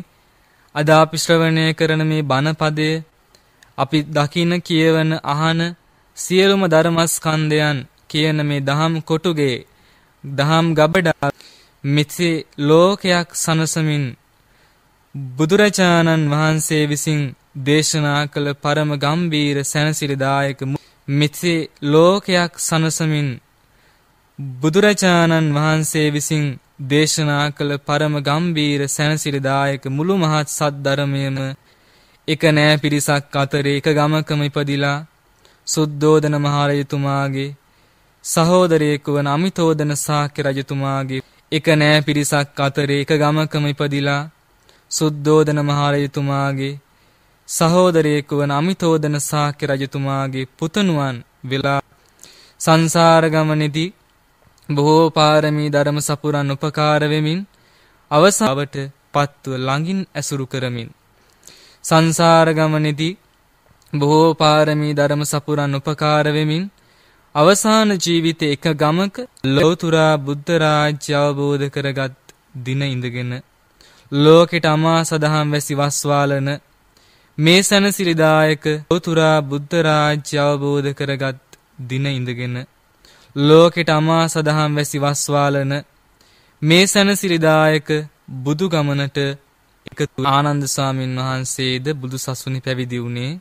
අද අපි ශ්‍රවණය කරන මේ බණපදය අපි දකින කියවන අහන සියලුම ධර්මස්කන්ධයන් කියන මේ දහම් කොටුගේ දහම් ගබඩා මෙසේ ලෝකයක් සනසමින් බුදුරජාණන් වහන්සේ විසින් දේශනා කළ පරම ගම්බීර සැනසිරිදායක මෙසේ ලෝකයක් සනසමින් බුදුරජාණන් වහන්සේ විසින් දේශනා කළ පරම ගම්බීර සැනසිරිදායක මුළු මහත් සත් ධර්මයම එක නෑ පිරිසක් අතරේ එක ගමකම ඉපදිලා සුද්ධෝදන මහරජතුමාගේ සහෝදරයෙකු වන අමිතෝදන සාක්‍ය රජතුමාගේ එක නෑ පිරිසක් අතරේ එක ගමකම ඉපදිලා සුද්ධෝදන මහරජතුමාගේ සහෝදරයෙකු වන අමිතෝදන සාක්‍ය රජතුමාගේ පුතණුවන් වෙලා සංසාර ගමනේදී බොහෝ පාරමී ධර්ම සපුරන් උපකාර වෙමින් අවසාවට පත්ව ළඟින් ඇසුරු කරමින් සංසාර ගමනේදී බොහෝ පාරමී ධර්ම සපුරන් උපකාර වෙමින් අවසාන ජීවිතේ එක ගමක ලෞතුරා බුද්ධ රාජ්‍ය අවබෝධ කරගත් දින ඉඳගෙන ලෝකෙට අමා සදහම් වැසි වස්වාලන මේ සැනසිරිදායක ලෞතුරා බුද්ධ රාජ්‍ය අවබෝධ කරගත් දින ඉඳගෙන ලෝකෙට අමා සදහම් වැසි වස්වාලන මේ සැනසිරිදායක බුදු ගමනට එකතු ආනන්ද ස්වාමීන් වහන්සේද බුදු සසුනි පැවිදි වුණේ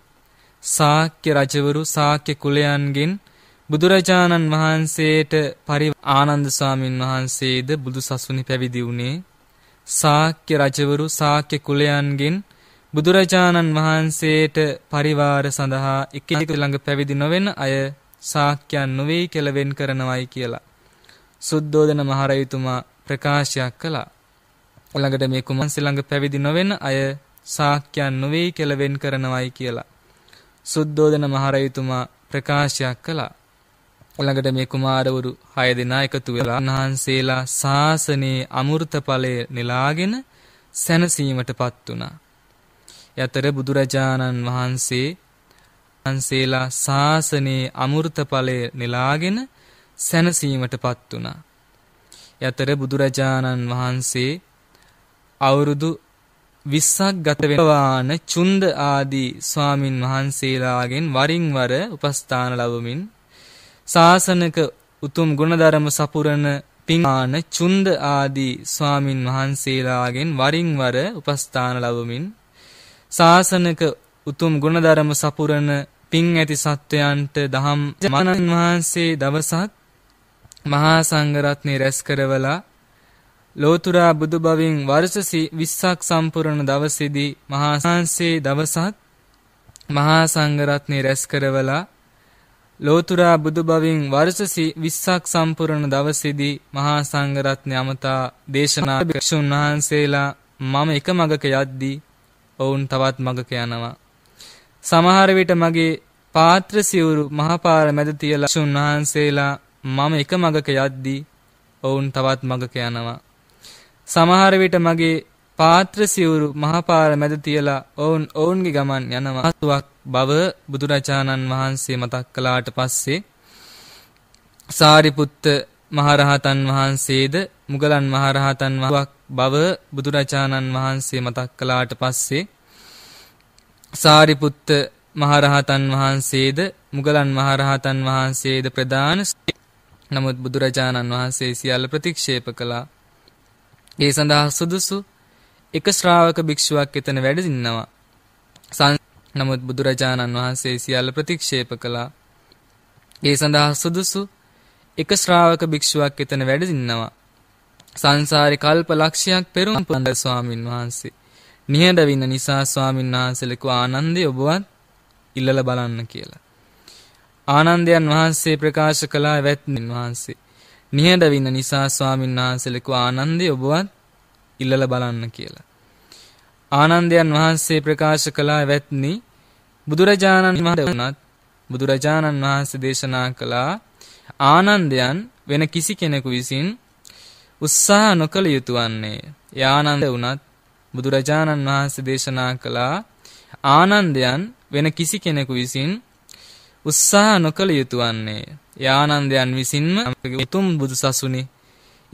ශාක්‍ය රජවරු ශාක්‍ය කුලයන්ගෙන් බුදුරජාණන් වහන්සේට පරි ආනන්ද ස්වාමීන් වහන්සේද බුදු සසුනි පැවිදි වුණේ ශාක්‍ය රජවරු ශාක්‍ය කුලයන්ගෙන් බුදුරජාණන් වහන්සේට පරිවාර සඳහා එක ළඟ පැවිදි නොවන අය සාක්‍යයන් නොවේ කියලා වෙන් කරනවයි කියලා සුද්ධෝදන මහරජතුමා ප්‍රකාශයක් කළා. ළඟට මේ කුමන්සි ළඟ පැවිදි නොවෙන අය සාක්‍යයන් නොවේ කියලා වෙන් කරනවයි කියලා සුද්ධෝදන මහරජතුමා ප්‍රකාශයක් කළා. ළඟට මේ කුමාරවරු 6 දෙනා එකතු වෙලා උන්වහන්සේලා සාසනේ අමෘත ඵලය නෙලාගෙන සැනසීමටපත් වුණා. යතර බුදුරජාණන් වහන්සේ වහන්සේලා ශාසනයේ අමෘතඵලය නෙලාගෙන සැනසීමටපත් වුණා. යතර බුදුරජාණන් වහන්සේ අවුරුදු 20ක් ගත වෙනවාන චුන්ද ආදී ස්වාමින් වහන්සේලාගෙන් වරින් වර උපස්ථාන ලැබමින් ශාසනක උතුම් ගුණධර්ම සපුරන පින්ආන චුන්ද ආදී ස්වාමින් වහන්සේලාගෙන් වරින් වර උපස්ථාන ලැබමින් ශාසනක උතුම් ගුණධර්ම සපුරන පින් ඇති සත්වයන්ට දහම් මනන් වහන්සේ දවසක් මහා සංඝරත්නය රැස් කරවලා ලෝතුරා බුදු බවින් වර්ෂ 20ක් සම්පූර්ණ දවසේදී මහා සංඝසේ දවසක් මහා සංඝරත්නය රැස් කරවලා ලෝතුරා බුදු බවින් වර්ෂ 20ක් සම්පූර්ණ දවසේදී මහා සංඝරත්නය අමතා දේශනා භික්ෂුන් වහන්සේලා මම එක මගක යද්දී ඔවුන් තවත් මගක යනවා සමහර විට මගේ පාත්‍ර සිවුරු මහපාර මැද තියලා සුන් වහන්සේලා මම එක මගක යද්දී ඔවුන් තවත් මගක යනවා. සමහර විට මගේ පාත්‍ර සිවුරු මහපාර මැද තියලා ඔවුන් ඔවුන්ගේ ගමන් යනවා. හතුවක් බව බුදුරජාණන් වහන්සේ මතක් කළාට පස්සේ සාරිපුත්ත මහරහතන් වහන්සේද මුගලන් මහරහතන් වහන්සේ බව බුදුරජාණන් වහන්සේ මතක් කළාට පස්සේ සාරිපුත්ත මහරහතන් වහන්සේද මුගලන් මහරහතන් වහන්සේද ප්‍රධාන නමුත් බුදුරජාණන් වහන්සේ සියල්ල ප්‍රතික්ෂේප කළා. ඒ සඳහා සුදුසු එක ශ්‍රාවක භික්ෂුවක් එතන වැඩ ඉන්නවා. නමුත් බුදුරජාණන් වහන්සේ සියල්ල ප්‍රතික්ෂේප කළා. ඒ සඳහා සුදුසු එක ශ්‍රාවක භික්ෂුවක් එතන වැඩ ඉන්නවා. සංසාරේ කල්ප ලක්ෂයක් පෙරුම් පන්ද ස්වාමින් වහන්සේ නිහඬ වින්න නිසා ස්වාමින් වහන්සේලක ආනන්දේ ඔබවත් ඉල්ලලා බලන්න කියලා. ආනන්දයන් වහන්සේ ප්‍රකාශ කළා වැත්මින් වහන්සේ. නිහඬ වින්න නිසා ස්වාමින් වහන්සේලක ආනන්දේ ඔබවත් ඉල්ලලා බලන්න කියලා. ආනන්දයන් වහන්සේ ප්‍රකාශ කළා වැත්නි බුදුරජාණන් වහන්සේ බුදුරජාණන් වහන්සේ දේශනා කළා ආනන්දයන් වෙන කිසි කෙනෙකු විසින් උත්සාහ නොකළ යුතු වන්නේ. ඒ ආනන්ද වුණත් බුදුරජාණන් වහන්සේ දේශනා කළා ආනන්දයන් වෙන කිසි කෙනෙකු විසින් උත්සාහ නොකළ යුතු වන්නේ. ඒ ආනන්දයන් විසින්ම උතුම් බුදුසසුනේ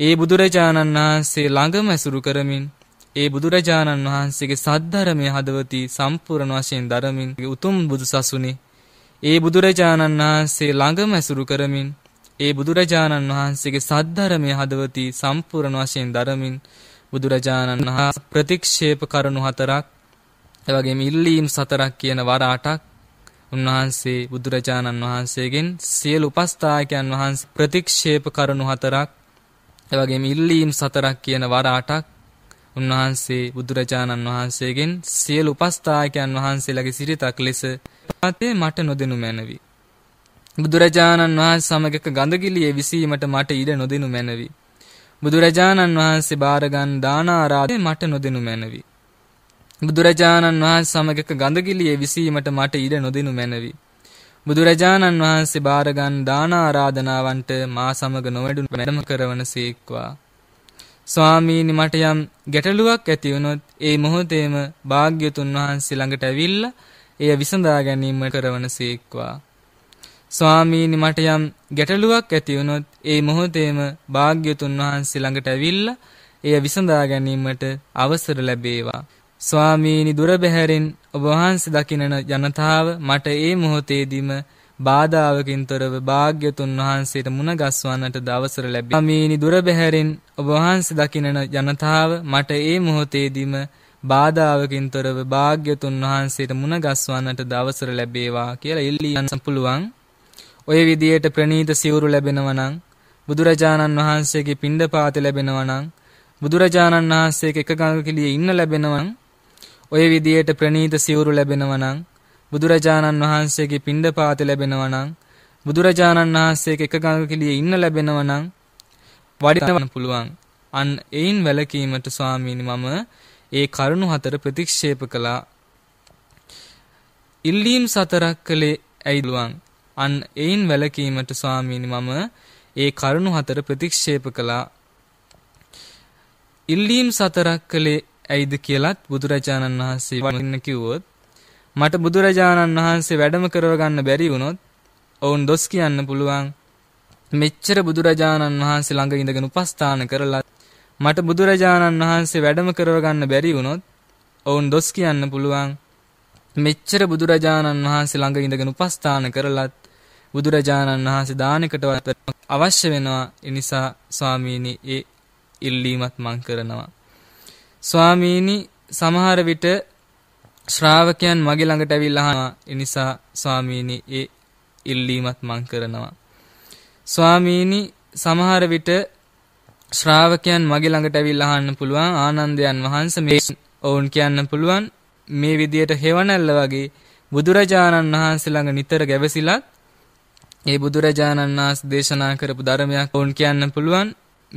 ඒ බුදුරජාණන් වහන්සේ ළඟම ඇසුරු කරමින් ඒ බුදුරජාණන් වහන්සේගේ සද්ධර්මය හදවති සම්පූර්ණ වශයෙන් දරමින් උතුම් බුදුසසුනේ ඒ බුදුරජාණන් වහන්සේ ළඟම ඇසුරු කරමින් ඒ බුදුරජාණන් වහන්සේගේ සද්ධර්මය හදවති සම්පූර්ණ වශයෙන් දරමින් බුදුරජාණන් හා ප්‍රතික්ෂේප කරනු හතරක් එවැගේම ඉල්ලීම් සතරක් කියන වර අටක් උන්වහන්සේ බුදුරජාණන් වහන්සේගෙන් සියලු උපස්ථායකයන් වහන්සේ ප්‍රතික්ෂේප කරනු හතරක් එවැගේම ඉල්ලීම් සතරක් කියන වර අටක් උන්වහන්සේ බුදුරජාණන් වහන්සේගෙන් සියලු උපස්ථායකයන් වහන්සේලාගේ සිරිතක් ලෙස පතේ මට නොදෙනු මැනවි බුදුරජාණන් වහන්සේ සමග ගඳගිලියේ විසීමට මට ඉඩ නොදෙනු මැනවි බුදුරජාණන් වහන්සේ බාරගන් දාන ආරාධනය මට නොදෙනු මැනවි. බුදුරජාණන් වහන්සේ සමගක ගඳගිලියේ විසීමට මට ඉඩ නොදෙනු මැනවි. බුදුරජාණන් වහන්සේ බාරගන් දාන ආරාධනාවන්ට මා සමග නොවැඩුණු වැඩම කරවන සේක්වා. ස්වාමීනි මට යම් ගැටලුවක් ඇති වුණොත් ඒ මොහොතේම භාග්‍යතුන් වහන්සේ ළඟට ඇවිල්ලා එය විසඳා ගැනීම කරවන සේක්වා. ස්වාමීනි මට යම් ගැටලුවක් ඇති වුණොත් ඒ මොහොතේම භාග්‍යතුන් වහන්සේ ළඟට ඇවිල්ලා එය විසඳා ගැනීමට අවසර ලැබේවා. ස්වාමීනි දුර බැහැරින් ඔබ වහන්සේ දකින්නන ජනතාව මට ඒ මොහොතේදීම බාධාවකින් තොරව භාග්‍යතුන් වහන්සේට මුණ ගස්වන්නට ද අවසර ලැබේ. ස්වාමීනි දුර බැහැරින් ඔබ වහන්සේ දකින්නන ජනතාව මට ඒ මොහොතේදීම බාධාවකින් තොරව භාග්‍යතුන් වහන්සේට මුණ ගස්වන්නට ද අවසර ලැබේවා කියලා ඉල්ලීයන් පුළුවන්. ඔය විදියට ප්‍රනීත සිවුරු ලැබෙනවා නම් බුදුරජාණන් වහන්සේගේ පිණ්ඩපාත ලැබෙනවා නම් බුදුරජාණන් වහන්සේක එකඟ කිලියේ ඉන්න ලැබෙනවා ඔය විදියට ප්‍රණීත සිවුරු ලැබෙනවා නම් බුදුරජාණන් වහන්සේගේ පිණ්ඩපාත ලැබෙනවා නම් බුදුරජාණන් වහන්සේක එකඟ කිලියේ ඉන්න ලැබෙනවා නම් වඩින්න පුළුවන් අන් එයින් වැළකීමට ස්වාමීනි මම ඒ කරුණු හතර ප්‍රතික්ෂේප කළා ඉල්ලීම් සතරක් කළේ ඇයිලුවන් අන් එයින් වැලකීමට ස්වාමීනි මම ඒ කරුණු හතර ප්‍රතික්ෂේප කළා. ඉල්ලීම් සතරක් කළේ ඇයිද කියලත් බුදුරජාණන් වහන්සේ වඳින්න කිව්වොත් මට බුදුරජාණන් වහන්සේ වැඩම කරවගන්න බැරි වුණොත් ඔවුන් දොස් කියන්න පුළුවන්. මෙච්චර බුදුරජාණන් වහන්සේ ළඟ ඉඳගෙන උපස්ථාන කරලා මට බුදුරජාණන් වහන්සේ වැඩම කරවගන්න බැරි වුණොත් ඔවුන් දොස් කියන්න පුළුවන්. මෙච්චර බුදුරජාණන් වහන්සේ ළඟ ඉඳගෙන උපස්ථාන කරලත් බුදුරජාණන් වහන්සේ දානකටවත් අවශ්‍ය වෙනවා. ඒ නිසා ස්වාමීනි ඒ ඉල්ලීමත් මං කරනවා. ස්වාමීනි සමහර විට ශ්‍රාවකයන් මගේ ළඟට ඇවිල්ලා අහනවා. ඒ නිසා ස්වාමීනි ඒ ඉල්ලීමත් මං කරනවා. ස්වාමීනි සමහර විට ශ්‍රාවකයන් මගේ ළඟට ඇවිල්ලා අහන්න පුළුවන් ආනන්දයන් වහන්සේ මේ ඔවුන් කියන්න පුළුවන් මේ විදියට හේවණල්ල වගේ බුදුරජාණන් වහන්සේ ළඟ නිතර ගැවසිලත් ඒ බුදුරජාණන් වහන්සේ දේශනා කරපු ධර්මයක් වුන් කියන්න පුළුවන්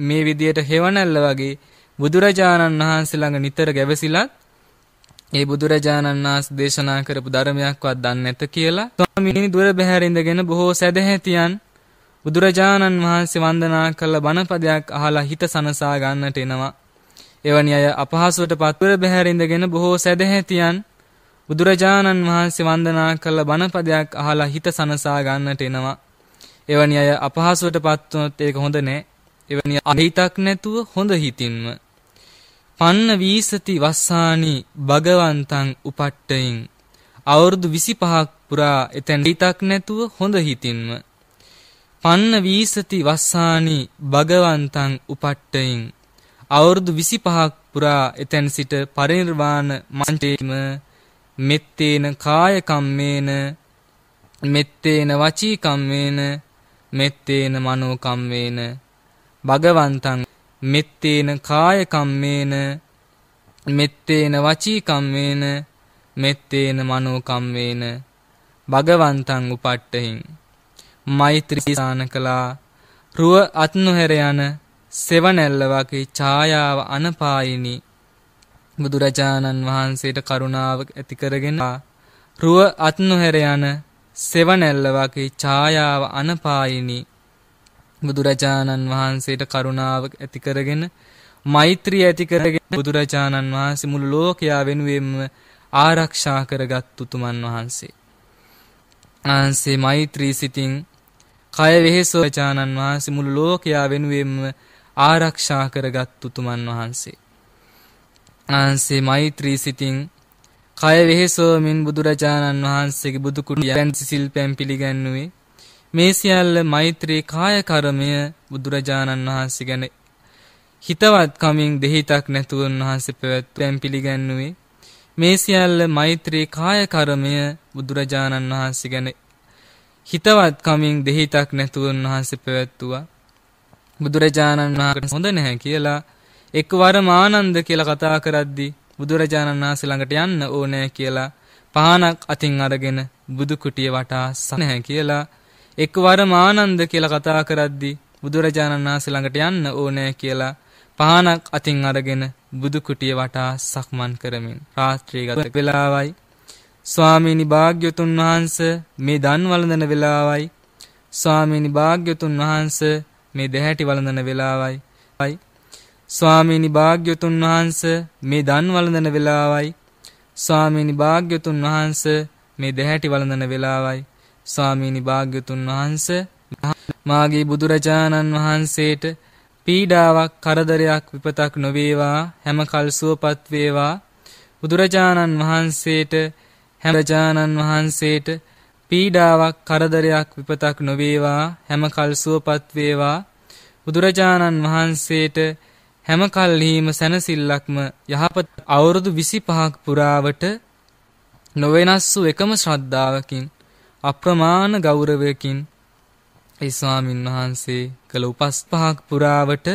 මේ විදියට හේවණල්ල වගේ බුදුරජාණන් වහන්සේ ළඟ නිතර ගැවසිලත් ඒ බුදුරජාණන් වහන්සේ දේශනා කරපු ධර්මයක්වත් දන්නේ නැත කියලා ස්වාමීනි දුර බැහැර ඉඳගෙන බොහෝ සැදැහැතියන් බුදුරජාණන් වහන්සේ වන්දනා කළ බණපදයක් අහලා හිත සනසා ගන්නට එනවා එවැනි අය අපහසුවට පත්වර බැහැර ඉඳගෙන බොහෝ සැදැහැතියන් බුදුරජාණන් වහන්සේ වන්දනා කළ බණපදයක් අහලා හිත සනසා ගන්නට එනවා. එවැනි අය අපහසුවට පත් වුනොත් ඒක හොඳ නෑ. එවැනි අහිතක් නැතුව හොඳ හිතින්ම පන්න වීසති වස්සානි භගවන්තං උපට්ඨයින් අවුරුදු 25ක් පුරා එතෙන් හිතක් නැතුව හොඳ හිතින්ම පන්න වීසති වස්සානි භගවන්තං උපට්ඨයින් අවුරුදු 25ක් පුරා එතෙන් සිට පරිනිර්වාණ මන්ත්‍රයේම මෙත්තේන කායකම්මේන මෙත්තේන වචීකම්මේන මෙත්තේන මනෝකම්මේන භගවන්තං මෙත්තේන කායකම්මේන මෙත්තේන වචීකම්මේන මෙත්තේන මනෝකම්මේන භගවන්තං උපට්ඨහින් මෛත්‍රී සාන කළා රුව අත්නොහැර යන සෙවණැල්ල වගේ ඡායාව අනපායිනි බුදුරජාණන් වහන්සේට කරුණාව ඇති කරගෙන රුව අත් නොහැර යන සෙවණැල්ල වගේ ඡායාව අනපායිනි බුදුරජාණන් වහන්සේට කරුණාව ඇති කරගෙන මෛත්‍රිය ඇති කරගෙන බුදුරජාණන් වහන්සේ මුළු ලෝකයා වෙනුවෙන්ම ආරක්ෂා කරගත් උතුමන් වහන්සේ. ආන්සේ මෛත්‍රී සිතින් කය වෙහෙසෝ චානන් වහන්සේ මුළු ලෝකයා වෙනුවෙන්ම ආරක්ෂා කරගත් උතුමන් වහන්සේ. වහන්සේ මෛත්‍රී සිතින් කය වෙහෙසවමින් බුදුරජාණන් වහන්සේගේ බුදු කුටියන් සිල්පෙන් පිළිගැන්නුවේ මේ සියල්ල මෛත්‍රී කාය කර්මය බුදුරජාණන් වහන්සේ ගැන හිතවත් කමින් දෙහිතක් නැතුව උන්වහන්සේ පැවැත්වෙන් පිළිගැන්නුවේ මේ සියල්ල මෛත්‍රී කාය කර්මය බුදුරජාණන් වහන්සේ ගැන හිතවත් කමින් දෙහිතක් නැතුව උන්වහන්සේ පැවැත්තුවා බුදුරජාණන් වහන්සේ හොඳ නැහැ කියලා එක්වර මානන්ද කියලා කතා කරද්දී බුදුරජාණන් වහන්සේ ළඟට යන්න ඕනේ කියලා පහනක් අතින් අරගෙන බුදු කුටිය වටා සනහැ කියලා එක්වර මානන්ද කියලා කතා කරද්දී බුදුරජාණන් වහන්සේ ළඟට යන්න ඕනේ කියලා පහනක් අතින් අරගෙන බුදු කුටිය වටා සක්මන් කරමින් රාත්‍රී ගත වෙලාවයි ස්වාමීනි භාග්‍යතුන් වහන්ස මේ දන් වළඳන වෙලාවයි ස්වාමීනි භාග්‍යතුන් වහන්ස මේ දෙහැටි වළඳන වෙලාවයි ස්වාමීනි භාග්‍යතුන් වහන්ස මේ දන් වළඳන වෙලාවයි ස්වාමීනි භාග්‍යතුන් වහන්ස මේ දෙහැටි වළඳන වෙලාවයි ස්වාමීනි භාග්‍යතුන් වහන්ස මාගේ බුදුරජාණන් වහන්සේට පීඩාවක් කරදරයක් විපතක් නොවේවා හැම කල් සුවපත් වේවා බුදුරජාණන් වහන්සේට හැමජාණන් වහන්සේට පීඩාවක් කරදරයක් විපතක් නොවේවා හැම කල් සුවපත් වේවා බුදුරජාණන් වහන්සේට හැම කල්හිම සැනසෙල්ලක්ම යහපත් අවුරුදු 25ක් පුරාවට නොවෙනස් වූ එකම ශ්‍රද්ධාවකින් අප්‍රමාණ ගෞරවයකින් ඒ ස්වාමින් වහන්සේ කළ උපස් පහක් පුරාවට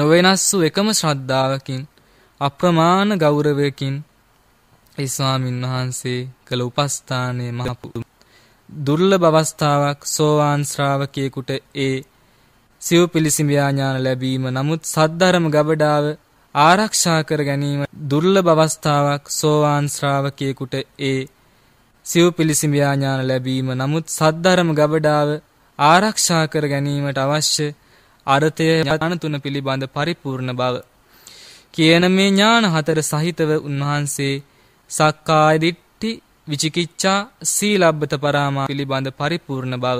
නොවෙනස් වූ එකම ශ්‍රද්ධාවකින් අප්‍රමාණ ගෞරවයකින් ඒ ස්වාමින් වහන්සේ කළ උපස්ථානයේ මහ දුර්ලභ අවස්ථාවක් සෝවාන් ශ්‍රාවකයෙකුට ඒ සිව් පිළිසිඹියාඥාන ලැබීම නමුත් සද්ධර්ම ගබඩාව ආරක්ෂා කර ගැනීම දුර්ලභ අවස්ථාවක් සෝවාන් ශ්‍රාවකයෙකුට ඒ සිව් පිළිසිඹියාඥාන ලැබීම නමුත් සද්ධර්ම ගබඩාව ආරක්ෂා කර ගැනීමට අවශ්‍ය අර්ථය ඥාන තුන පිළිබඳ පරිපූර්ණ බව කියන මේ ඥාන හතර සහිතව උන්වහන්සේ සක්කාය දිට්ඨි විචිකිච්ඡා සීලබ්බත පරාමා පිළිබඳ පරිපූර්ණ බව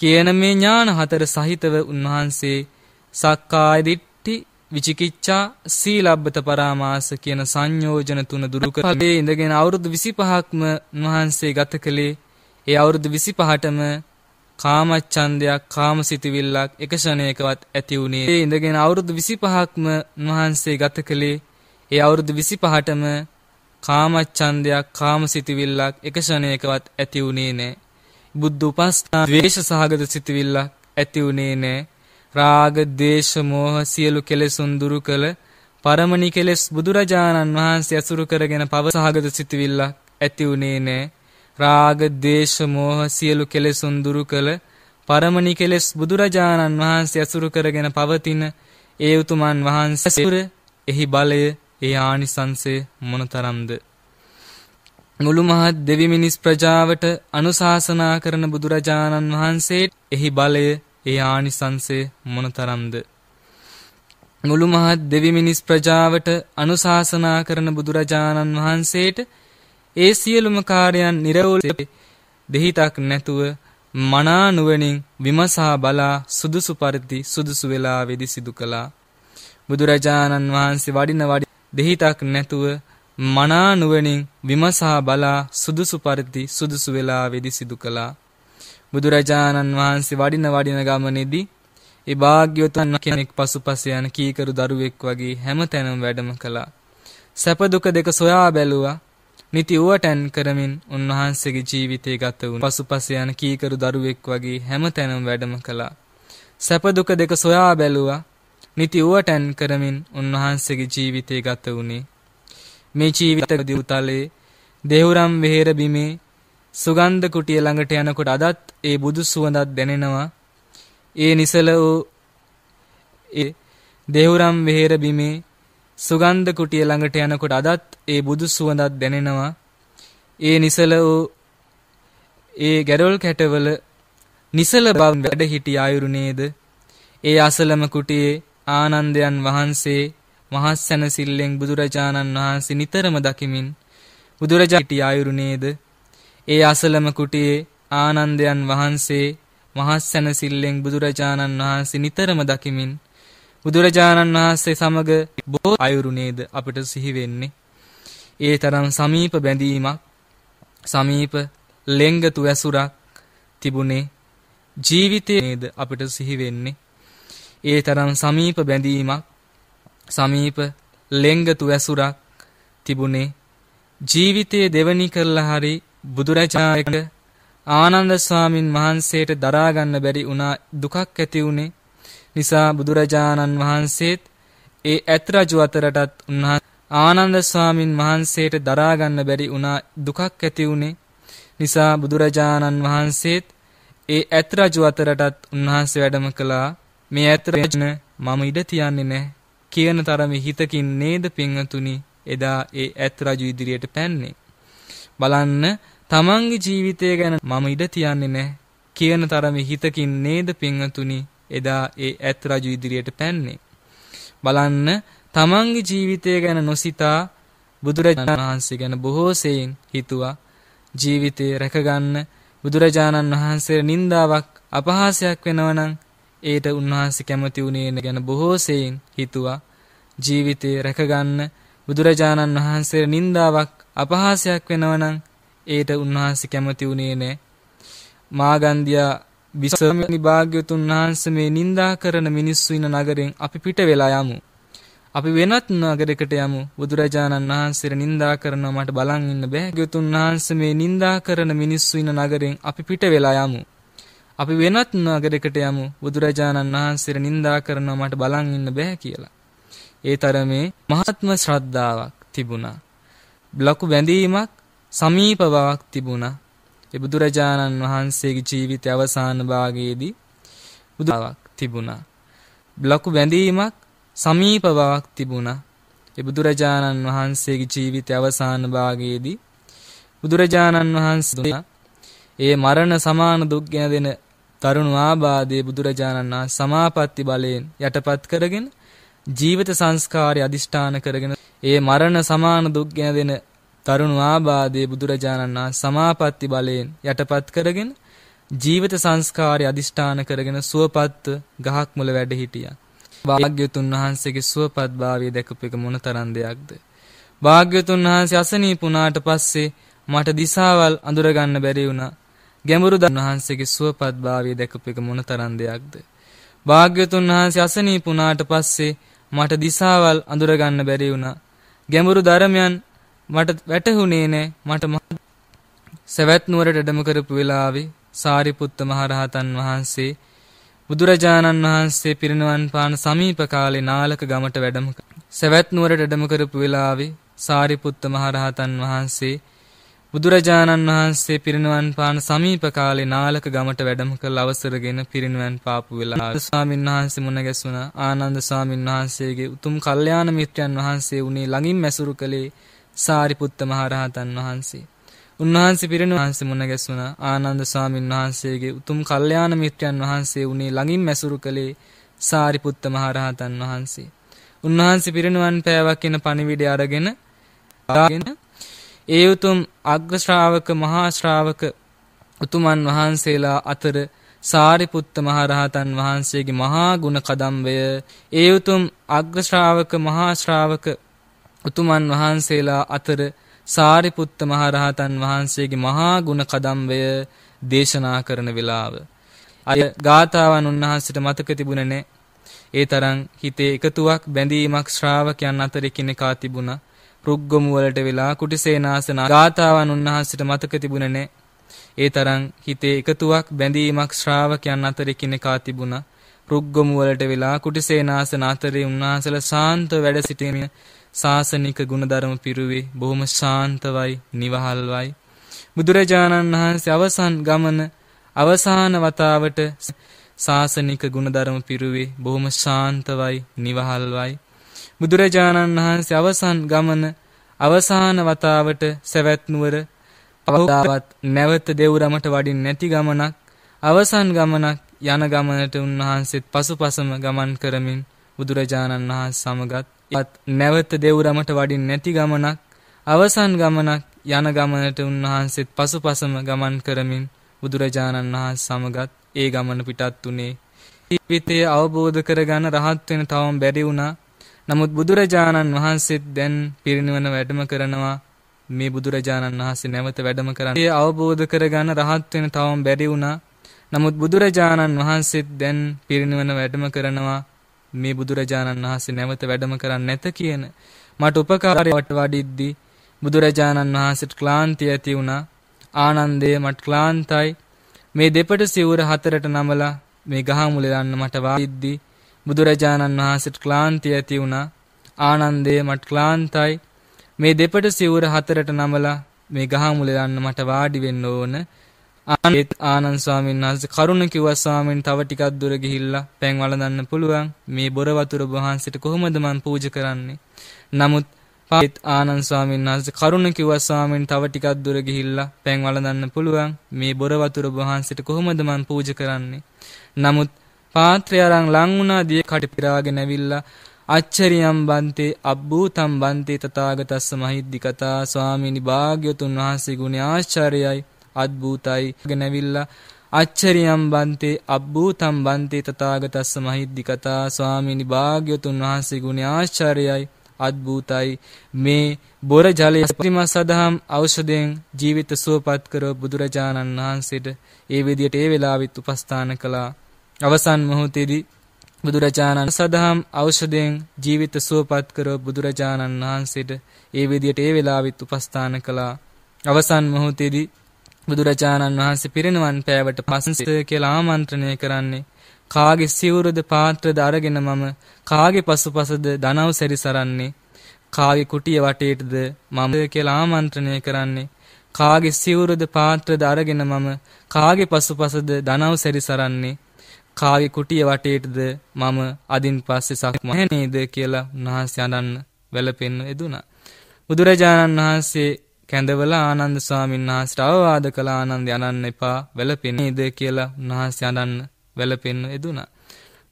කියන මේ ඥාන හතර සහිතව උන්වහන්සේ සක්කාය දිට්ඨි විචිකිච්ඡා සීලබ්බත පරාමාස කියන සංයෝජන තුන දුරු කරලා ඉඳගෙන අවුරුදු 25ක්ම උන්වහන්සේ ගත කළේ ඒ අවුරුදු 25ටම කාමච්ඡන්දයක් කාමසිතවිල්ලක් එක ෂණයකවත් ඇති වුණේ ඒ ඉඳගෙන අවුරුදු 25ක්ම උන්වහන්සේ ගත කළේ ඒ අවුරුදු 25ටම කාමච්ඡන්දයක් කාමසිතවිල්ලක් එක ෂණයකවත් ඇති වුණේ නැහැ බුද්ධ උපස්ථා ද්වේෂ සහගත සිතවිල්ලක් ඇති වුණේ නෑ. රාග, දේශ, මෝහ සියලු කෙලෙසුන් දුරු කළ පරමණි කෙලෙස් බුදුරජාණන් වහන්සේ ඇසුරු කරගෙන පව සහගත සිතවිල්ලක් ඇති වුණේ නෑ. රාග, දේශ, මෝහ සියලු කෙලෙසුන් දුරු කළ පරමණි කෙලෙස් බුදුරජාණන් වහන්සේ ඇසුරු කරගෙන පවතින ඒ උතුමන් වහන්සේ එහි බලය ඒ ආනිසංසය මොනතරම්ද මුළු මහත් දෙවි මිනිස් ප්‍රජාවට අනුශාසනා කරන බුදුරජාණන් වහන්සේට එහි බලය ඒ ආනිසංසය මොනතරම්ද මුළු මහත් දෙවි මිනිස් ප්‍රජාවට අනුශාසනා කරන බුදුරජාණන් වහන්සේට ඒ සියලුම කාර්යයන් නිර්වෝල දෙහිතක් නැතුව මනා නුවණින් විමසා බලා සුදුසු පරිදි සුදුසු වේලාවේදී සිදු කළා බුදුරජාණන් වහන්සේ වඩින වඩි දෙහිතක් නැතුව මනා නුවණින් විමසා බලා සුදුසු පරිදි සුදුසු වෙලාවේදී සිදු කළා. බුදුරජාණන් වහන්සේ වඩින වඩින ගමනේදී ඒ භාග්‍යවතුන් කෙනෙක් පසුපස යන කීකරු දරුවෙක් වගේ හැමතැනම වැඩම කළා. සැප දුක දෙක සොයා බැලුවා. නිති උවටැන් කරමින් උන්වහන්සේගේ ජීවිතය ගත වුණා. පසුපස යන කීකරු දරුවෙක් වගේ හැමතැනම වැඩම කළා. සැප දුක දෙක සොයා බැලුවා. නිති උවටැන් කරමින් උන්වහන්සේගේ ජීවිතය ගත වුණේ මේ ජීවිත දිවුතලේ දේහුරම් වෙහෙර බිමේ සුගන්ධ කුටිය ළඟට යනකොට අදත් ඒ බුදු සුවඳක් දැනෙනවා. ඒ නිසල වූ ඒ දේහුරම් වෙහෙර බිමේ සුගන්ධ කුටිය ළඟට යනකොට අදත් ඒ බුදු සුවඳක් දැනෙනවා. ඒ නිසල වූ ඒ ගැරොල් කැටවල නිසල බව වැඩ හිටි ආයුරු නේද? ඒ අසලම කුටියේ ආනන්දයන් වහන්සේ මහස්සැනසිල්ලෙන් බුදුරජාණන් වහන්සේ නිතරම දකිමින් බුදුරජාටි ආයුරු නේද? ඒ අසලම කුටියේ ආනන්දයන් වහන්සේ මහස්සැනසිල්ලෙන් බුදුරජාණන් වහන්සේ නිතරම දකිමින් බුදුරජාණන් වහන්සේ සමග බොහෝ අයුරු නේද අපිට සිහි වෙන්නේ. ඒ තරම් සමීප බැඳීමක් සමීප ලෙංගතු ඇසුරක් තිබුණේ ජීවිතයේ නේද අපිට සිහි වෙන්නේ. ඒ තරම් සමීප බැඳීමක් සමීප ලෙංගතු ඇසුරක් තිබුණේ ජීවිතයේ දෙවනි කරලා හරි බුදුරජාණන් ආනන්ද ස්වාමින් වහන්සේට දරා ගන්න බැරි වුණා දුකක් ඇති වුණේ නිසා බුදුරජාණන් වහන්සේත් ඒ ඇත් රජු අතරටත් ආනන්ද ස්වාමින් වහන්සේට දරා ගන්න බැරි වුණා දුකක් ඇති වුණේ නිසා බුදුරජාණන් වහන්සේත් ඒ ඇත් රජු අතරටත් උන්වහන්සේ වැඩම කළා මේ ඇත් රජන මම ඉඩ තියන්නේ නැහැ කියන තරමේ හිතකින් නේද පින්වතුනි එදා ඒ ඇත් රජු ඉදිරියට පැන්නේ බලන්න තමන්ගේ ජීවිතය ගැන මම ඉඩ තියන්නේ නැහැ කියන තරමේ හිතකින් නේද පින්වතුනි එදා ඒ ඇත් රජු ඉදිරියට පැන්නේ බලන්න තමන්ගේ ජීවිතය ගැන නොසිතා බුදුරජාණන් වහන්සේ ගැන බොහෝ සෙයින් හිතුවා ජීවිතේ රැකගන්න බුදුරජාණන් වහන්සේ නින්දාවක් අපහාසයක් වෙනවනම් ඒට උන්වහන්සේ කැමති වුණේ නැගෙන බොහෝසෙයින් හිතුවා ජීවිතේ රැකගන්න බුදුරජාණන් වහන්සේ නින්දාවක් අපහාසයක් වෙනවනම් ඒට උන්වහන්සේ කැමති වුණේ නැහැ මාගන්දියා විසමනි භාග්‍යතුන් වහන්සේ මේ නින්දා කරන මිනිස්සු ඉන්න නගරෙන් අපි පිට වෙලා යමු. අපි වෙනත් නගරයකට යමු. බුදුරජාණන් වහන්සේ නින්දා කරනවා මට බලන් ඉන්න බෑ. භාග්‍යතුන් වහන්සේ මේ නින්දා කරන මිනිස්සු ඉන්න නගරෙන් අපි පිට වෙලා යමු. අපි වෙනත් නගරයකට යමු බුදුරජාණන් වහන්සේට නිඳා කරනවා මට බලන් ඉන්න බෑ කියලා. ඒ තරමේ මහත්ම ශ්‍රද්ධාවක් තිබුණා. ලකු බැඳීමක් සමීප බවක් තිබුණා. ඒ බුදුරජාණන් වහන්සේගේ ජීවිතය අවසාන භාගයේදී බුදාවක් තිබුණා. ලකු බැඳීමක් සමීප බවක් තිබුණා. ඒ බුදුරජාණන් වහන්සේගේ ජීවිතය අවසාන භාගයේදී බුදුරජාණන් වහන්සේ ඒ මරණ සමාන දුක් ගැන දෙන තරුණ ආබාධයේ බුදුරජාණන් සමාපatti බලයෙන් යටපත් කරගෙන ජීවිත සංස්කාරය අදිෂ්ඨාන කරගෙන ඒ මරණ සමාන දුක් ගැන තරුණ ආබාධයේ බුදුරජාණන් සමාපatti බලයෙන් යටපත් කරගෙන ජීවිත සංස්කාරය අදිෂ්ඨාන කරගෙන සුවපත් ගහක් මුල වැඩ හිටියා. වාග්යතුන් වහන්සේගේ සුවපත් භාවය දැකපු එක මොනතරම් දෙයක්ද? වාග්යතුන් වහන්සේ අසනීප වුණාට පස්සේ මට දිසාවල් අඳුර ගන්න බැරි වුණා. ගැඹුරු දන් වහන්සේගේ සුවපත්භාවය දැකපු එක මොන තරම් දෙයක්ද? භාග්‍යතුන් වහන්සේ අසනීප වුණාට පස්සේ මට දිසාවල් අඳුර ගන්න බැරි වුණා. ගැඹුරු ධර්මයන් මට වැටහුණේ නෑ. මට සවැත් නුවරට වැඩම කරපු වෙලාවේ සාරිපුත්ත මහරහතන් වහන්සේ බුදුරජාණන් වහන්සේ පිරිනවන් පාන සමීප කාලේ නාලක ගමට වැඩම සැවැත් නුවරට වැඩම කරපු වෙලාවේ සාරිපුත්ත මහරහතන් වහන්සේ බුදුරජාණන් වහන්සේ පිරිනුවන් පාන සමීප කාලේ නාලක ගමට වැඩම කළ අවසරගෙන පිරිනුවන් පාපු වෙලා ස්වාමීන් වහන්සේ මුණ ගැසුණා ආනන්ද ස්වාමීන් වහන්සේගේ උතුම් කල්යාණ මිත්‍රයන් වහන්සේ උනේ ළඟින් මැසුරු කළේ සාරිපුත්ත මහරහතන් වහන්සේ. උන්වහන්සේ පිරිනුවන් වහන්සේ මුණ ගැසුණා ආනන්ද ස්වාමීන් වහන්සේගේ උතුම් කල්යාණ මිත්‍රයන් වහන්සේ උනේ ළඟින් මැසුරු කළේ සාරිපුත්ත මහරහතන් වහන්සේ. උන්වහන්සේ පිරිනුවන් පෑවක් කියන පණිවිඩය අරගෙන ආගෙන ඒ උතුම් අග්‍ර ශ්‍රාවක මහා ශ්‍රාවක උතුමන් වහන්සේලා අතර සාරිපුත්ත මහරහතන් වහන්සේගේ මහා ගුණ කදම්බය ඒ උතුම් අග්‍ර ශ්‍රාවක මහා ශ්‍රාවක උතුමන් වහන්සේලා අතර සාරිපුත්ත මහරහතන් වහන්සේගේ මහා ගුණ කදම්බය දේශනා කරන වෙලාව අය ගාතාවන් උන්වහන්සේට මතක තිබුණේ ඒ තරම් හිතේ එකතුවක් බැඳීමක් ශ්‍රාවකයන් අතර එකිනෙකා තිබුණා රුක්ගොමු වලට වෙලා කුටිසේනාසන ගාතාවන් උන්වහන්සේට මතක තිබුණේ නැහැ. ඒ තරම් හිතේ එකතුවක් බැඳීමක් ශ්‍රාවකයන් අතර කිනකා තිබුණා. රුක්ගොමු වලට වෙලා කුටිසේනාසන අතරේ උන්වහන්සේලා සාන්ත වැඩ සිටීමේ සාසනික ගුණධර්ම පිරුවේ බොහොම ශාන්තවයි නිවහල්වයි. බුදුරජාණන් වහන්සේ අවසන් ගමන අවසාන වතාවට සාසනික ගුණධර්ම පිරුවේ බොහොම ශාන්තවයි නිවහල්වයි. බුදුරජාණන් වහන්සේ අවසන් ගමන අවසාන වතාවට සවැත් නුවර පවදාවත් නැවත දෙව්රමට වඩින් නැති ගමනක් අවසන් ගමනක් යන ගමනට උන්වහන්සේත් පසුපසම ගමන් කරමින් බුදුරජාණන් වහන්සේ සමගත් නැවත දෙව්රමට වඩින් නැති ගමනක් අවසන් ගමනක් යන ගමනට උන්වහන්සේත් පසුපසම ගමන් කරමින් බුදුරජාණන් වහන්සේ සමගත් ඒ ගමන පිටත් උනේ ජීවිතය අවබෝධ කරගන්න රහත් වෙන තවම බැරි වුණා නමුත් බුදුරජාණන් වහන්සේත් දැන් පිරිනිවන වැඩම කරනවා මේ බුදුරජාණන් වහන්සේ නැවත වැඩම කරන්නේ ඒ අවබෝධ කරගන්න රහත් වෙන තවම බැරි වුණා. නමුත් බුදුරජාණන් වහන්සේත් දැන් පිරිනිවන වැඩම කරනවා මේ බුදුරජාණන් වහන්සේ නැවත වැඩම කරන්නේ නැත කියන මට උපකාරයට වඩිද්දී බුදුරජාණන් වහන්සේට ක්ලාන්තිය ඇති වුණා ආනන්දය මට ක්ලාන්තයි මේ දෙපට සිවුර හතරට නමලා මේ ගහ මුලලන්න මට වාදිද්දී බුදුරජාණන් වහන්සේට ක්ලාන්තිය ඇති වුණා. ආනන්දේ මට ක්ලාන්තයි. මේ දෙපට සිවුර හතරට නමලා මේ ගහමුල යන්න මට වාඩි වෙන්න ඕන. ආනන්ද ආනන්ද ස්වාමීන් වහන්සේ කරුණ කිව්වා ස්වාමීන් තව ටිකක් දුර ගිහිල්ලා පෑන් වළඳන්න පුළුවන්. මේ බොර වතුර වහන්සේට කොහොමද මං පූජා කරන්නේ? නමුත් පාත් ආනන්ද ස්වාමීන් වහන්සේ කරුණ කිව්වා ස්වාමීන් තව ටිකක් දුර ගිහිල්ලා පෑන් වළඳන්න පුළුවන්. මේ බොර වතුර වහන්සේට කොහොමද මං පූජා කරන්නේ? නමුත් පාත්‍රය අරන් ලං වුණා දිය කට පිරාගෙන ඇවිල්ලා අච්චරියම් බන්තේ අබ්බූතම් බන්තේ තථාගතස්ස මහිද්දි කතා ස්වාමීනි භාග්‍යතුන් වහන්සේ ගුණ ආශ්චර්යයි අද්භූතයි ගෙනවිල්ලා අච්චරියම් බන්තේ අබ්බූතම් බන්තේ තථාගතස්ස මහිද්දි කතා ස්වාමීනි භාග්‍යතුන් වහන්සේ ගුණ ආශ්චර්යයි අද්භූතයි මේ බොර ජලය ප්‍රතිමස් සදහම් ඖෂධයෙන් ජීවිත සුවපත් කරව බුදුරජාණන් වහන්සේට ඒ විදියට ඒ වෙලාවෙත් උපස්ථාන කළා අවසන් මොහොතේදී බුදුරජාණන් සදහම් ඖෂධයෙන් ජීවිත සුවපත් කර බුදුරජාණන් වහන්සේට ඒ විදියට ඒ වෙලාවෙත් උපස්ථාන කළා. අවසන් මොහොතේදී බුදුරජාණන් වහන්සේ පිරිනවන් පෑවට පසුසේ කියලා ආමන්ත්‍රණය කරන්නේ කාගේ සිවුරද පාත්‍රද අරගෙන මම කාගේ පසුපසද දනව් සැරිසරන්නේ කාගේ කුටිය වටේටද මම කියලා ආමන්ත්‍රණය කරන්නේ කාගේ සිවුරද පාත්‍රද අරගෙන මම කාගේ පසුපසද දනව් සැරිසරන්නේ කාවේ කුටිය වටේටද මම අදින් පස්සේ සක්මන නේද කියලා උන්වහන්සේ අඬන්න වැළපෙන්න එදුනා. බුදුරජාණන් වහන්සේ කැඳවල ආනන්ද ස්වාමීන් වහන්සේට අවවාද කළ ආනන්ද යනන්න එපා වැළපෙන්නේද කියලා උන්වහන්සේ අඬන්න වැළපෙන්න එදුනා.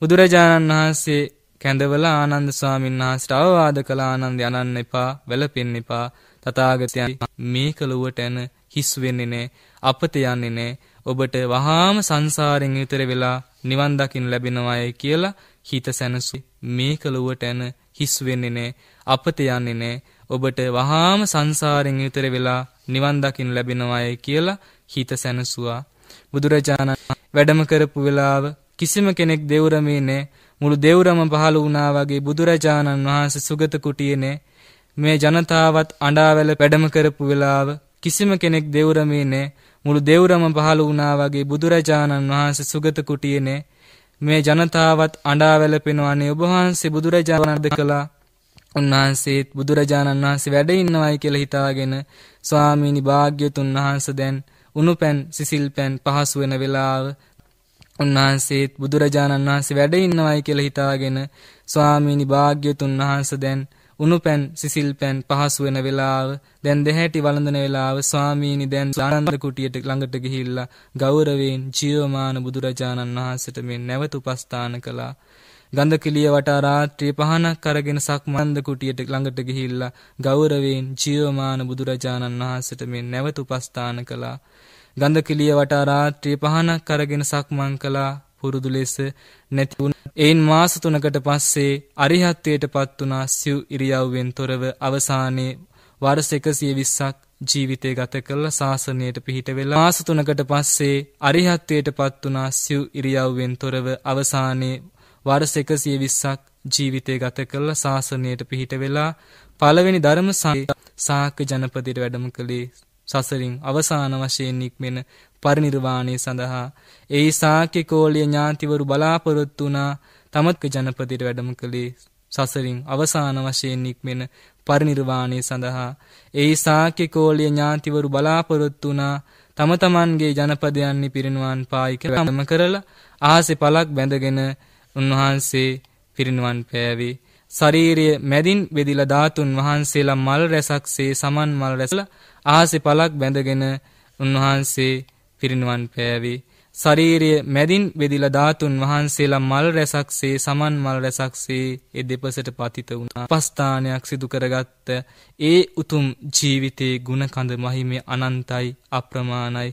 බුදුරජාණන් වහන්සේ කැඳවල ආනන්ද ස්වාමීන් වහන්සේට අවවාද කළ ආනන්ද යනන්න එපා වැළපෙන්න එපා තථාගතයන් මේ කලුවට එන හිස් වෙන්නේ නැහැ අපත යන්නේ නැහැ ඔබට වහාම සංසාරයෙන් ඈතර වෙලා නිවන් දකින්න ලැබෙනවායි කියලා හිත සැනසු මේ කලුවට එන හිස් වෙන්නේ නැහැ අපත යන්නේ නැහැ ඔබට වහාම සංසාරයෙන් ඈතර වෙලා නිවන් දකින්න ලැබෙනවායි කියලා හිත සැනසුවා බුදුරජාණන් වැඩම කරපු වෙලාව කිසිම කෙනෙක් දෙවුරමේ නෑ මුළු දෙවුරම පහළ වුණා වගේ බුදුරජාණන් වහන්සේ සුගත කුටියනේ මේ ජනතාවත් අඬාවැල වැඩම කරපු වෙලාව කිසිම කෙනෙක් දෙවුරමේ නෑ මුළු දෙවුරම පහළ වුණා වගේ බුදුරජාණන් වහන්සේ සුගත කුටියේනේ මේ ජනතාවත් අඬා වැළපෙනවානේ ඔබ වහන්සේ බුදුරජාණන් දෙකලා උන්වහන්සේත් බුදුරජාණන් වහන්සේ වැඩ ඉන්නවයි කියලා හිතාගෙන ස්වාමීනි භාග්‍යතුන් වහන්සේ දැන් උණුපැන් සිසිල්පැන් පහසු වෙන වෙලාව උන්වහන්සේත් බුදුරජාණන් වහන්සේ වැඩ ඉන්නවයි කියලා හිතාගෙන ස්වාමීනි භාග්‍යතුන් වහන්සේ දැන් උණුපැන් සිසිල්පැන් පහසු වෙන වෙලාව දැන් දෙහැටි වළඳන වෙලාව ස්වාමීනි දැන් ආනන්ද කුටියට ළඟට ගිහිල්ලා ගෞරවයෙන් ජීවමාන බුදුරජාණන් වහන්සේට මේ නැවත උපස්ථාන කළා ගන්ධකිලිය වටා රාත්‍රිය පහනක් අරගෙන සක්මන්ද කුටියට ළඟට ගිහිල්ලා ගෞරවයෙන් ජීවමාන බුදුරජාණන් වහන්සේට මේ නැවත උපස්ථාන කළා ගන්ධකිලිය වටා රාත්‍රිය පහනක් අරගෙන සක්මන් කළා පුරුදු ලෙස නැති වුණ එයින් මාස තුනකට පස්සේ අරිහත්ත්වයට පත් වුණා සිව් ඉරියව්වෙන් තොරව අවසානයේ වර්ෂ 120ක් ජීවිතය ගත කළ ශාසනයට පිහිට වෙලා මාස තුනකට පස්සේ අරිහත්ත්වයට පත් වුණා සිව් ඉරියව්වෙන් තොරව අවසානයේ වර්ෂ 120ක් ජීවිතය ගත කළ ශාසනයට පිහිට වෙලා පළවෙනි ධර්ම සාක ජනපදයට වැඩම කළේ සසරින් අවසාන වශයෙන් නික්මෙන පරිනිර්වාණය සඳහා ඒ ශාක්‍ය කෝලීය ඥාතිවරු බලාපොරොත්තු වුණා තමත්ක ජනපදයට වැඩම කළේ සසරින් අවසාන වශයෙන් නික්මෙන පරිනිර්වාණය සඳහා ඒ ශාක්‍ය කෝලීය ඥාතිවරු බලාපොරොත්තු වුණා තම තමන්ගේ ජනපදයන් පිරිනුවන් පායි කරම කරලා ආසේ පලක් බැඳගෙන උන්වහන්සේ පිරිනුවන් පෑවේ ශරීරය මැදින් බෙදිලා ධාතුන් වහන්සේලා මල් රැසක්සේ සමන් මල් රැසලා ආසේ පලක් බැඳගෙන උන්වහන්සේ පිරිනුවන් පෑවේ ශරීරය මැදින් බෙදිලා ධාතුන් වහන්සේලා මල් රැසක්සේ සමන් මල් රැසක්සේ ඒ දෙපසට පතිත වුණා. පස්ථානයක් සිදු කරගත්ත ඒ උතුම් ජීවිතේ ගුණ කඳ මහිමේ අනන්තයි අප්‍රමාණයි.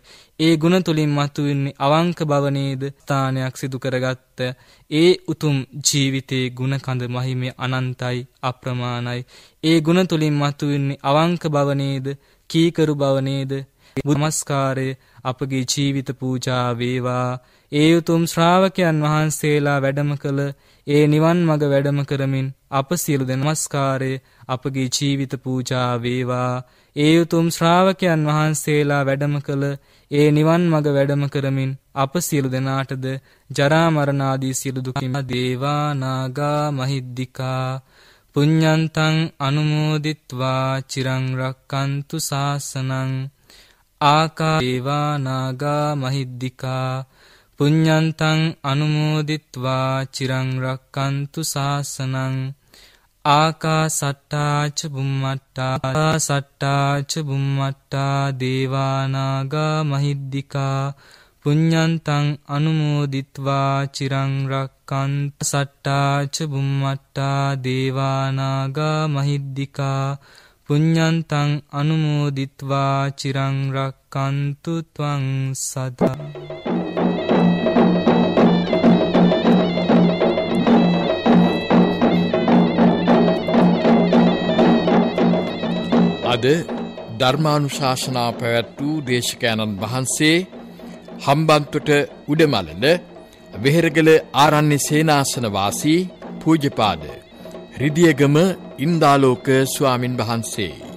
ඒ ගුණ තුලින් මතුවෙන්නේ අවංක බව නේද? ස්ථානයක් සිදු කරගත්ත ඒ උතුම් ජීවිතේ ගුණ කඳ මහිමේ අනන්තයි අප්‍රමාණයි. ඒ ගුණ තුලින් මතුවෙන්නේ අවංක බව නේද? කීකරු බව නේද? බුද්ධ නමස්කාරයේ අපගේ ජීවිත පූජා වේවා ඒ උතුම් ශ්‍රාවකයන් වහන්සේලා වැඩම කළ ඒ නිවන් මඟ වැඩම කරමින් අප සියලු දෙනමස්කාරය අපගේ ජීවිත පූජා වේවා ඒ උතුම් ශ්‍රාවකයන් වහන්සේලා වැඩම කළ ඒ නිවන් මඟ වැඩම කරමින් අප සියලු දෙනාටද ජරා මරණ ආදී සියලු දුකින් දේවා නාගා මහිද්దికා පුඤ්ඤන්තං අනුමෝදිත්වා චිරං රක්칸තු සාසනං ආකාේවානාගා මහිද්దికා පුඤ්ඤන්තං අනුමෝදිත්වා චිරං රක්칸තු සාසනං ආකාසට්ටා ච බුම්මට්ටා සට්ටා ච බුම්මට්ටා දේවානාගා මහිද්దికා පුඤ්ඤන්තං අනුමෝදිත්වා චිරං රක්칸ත සට්ටා ච බුම්මට්ටා දේවානාගා මහිද්దికා පුඤ්ඤන්තං අනුමෝදිත්වා චිරං රක්칸තු ත්වං සදා අද ධර්මානුශාසනා පැවැත් වූ දේශකයන්න් වහන්සේ හම්බන්තොට උඩමලන වෙහෙරගල ආරණ්‍ය සේනාසන වාසී පූජ්‍යපාද රිදියගම ඉන්දාලෝක ස්වාමින් වහන්සේ.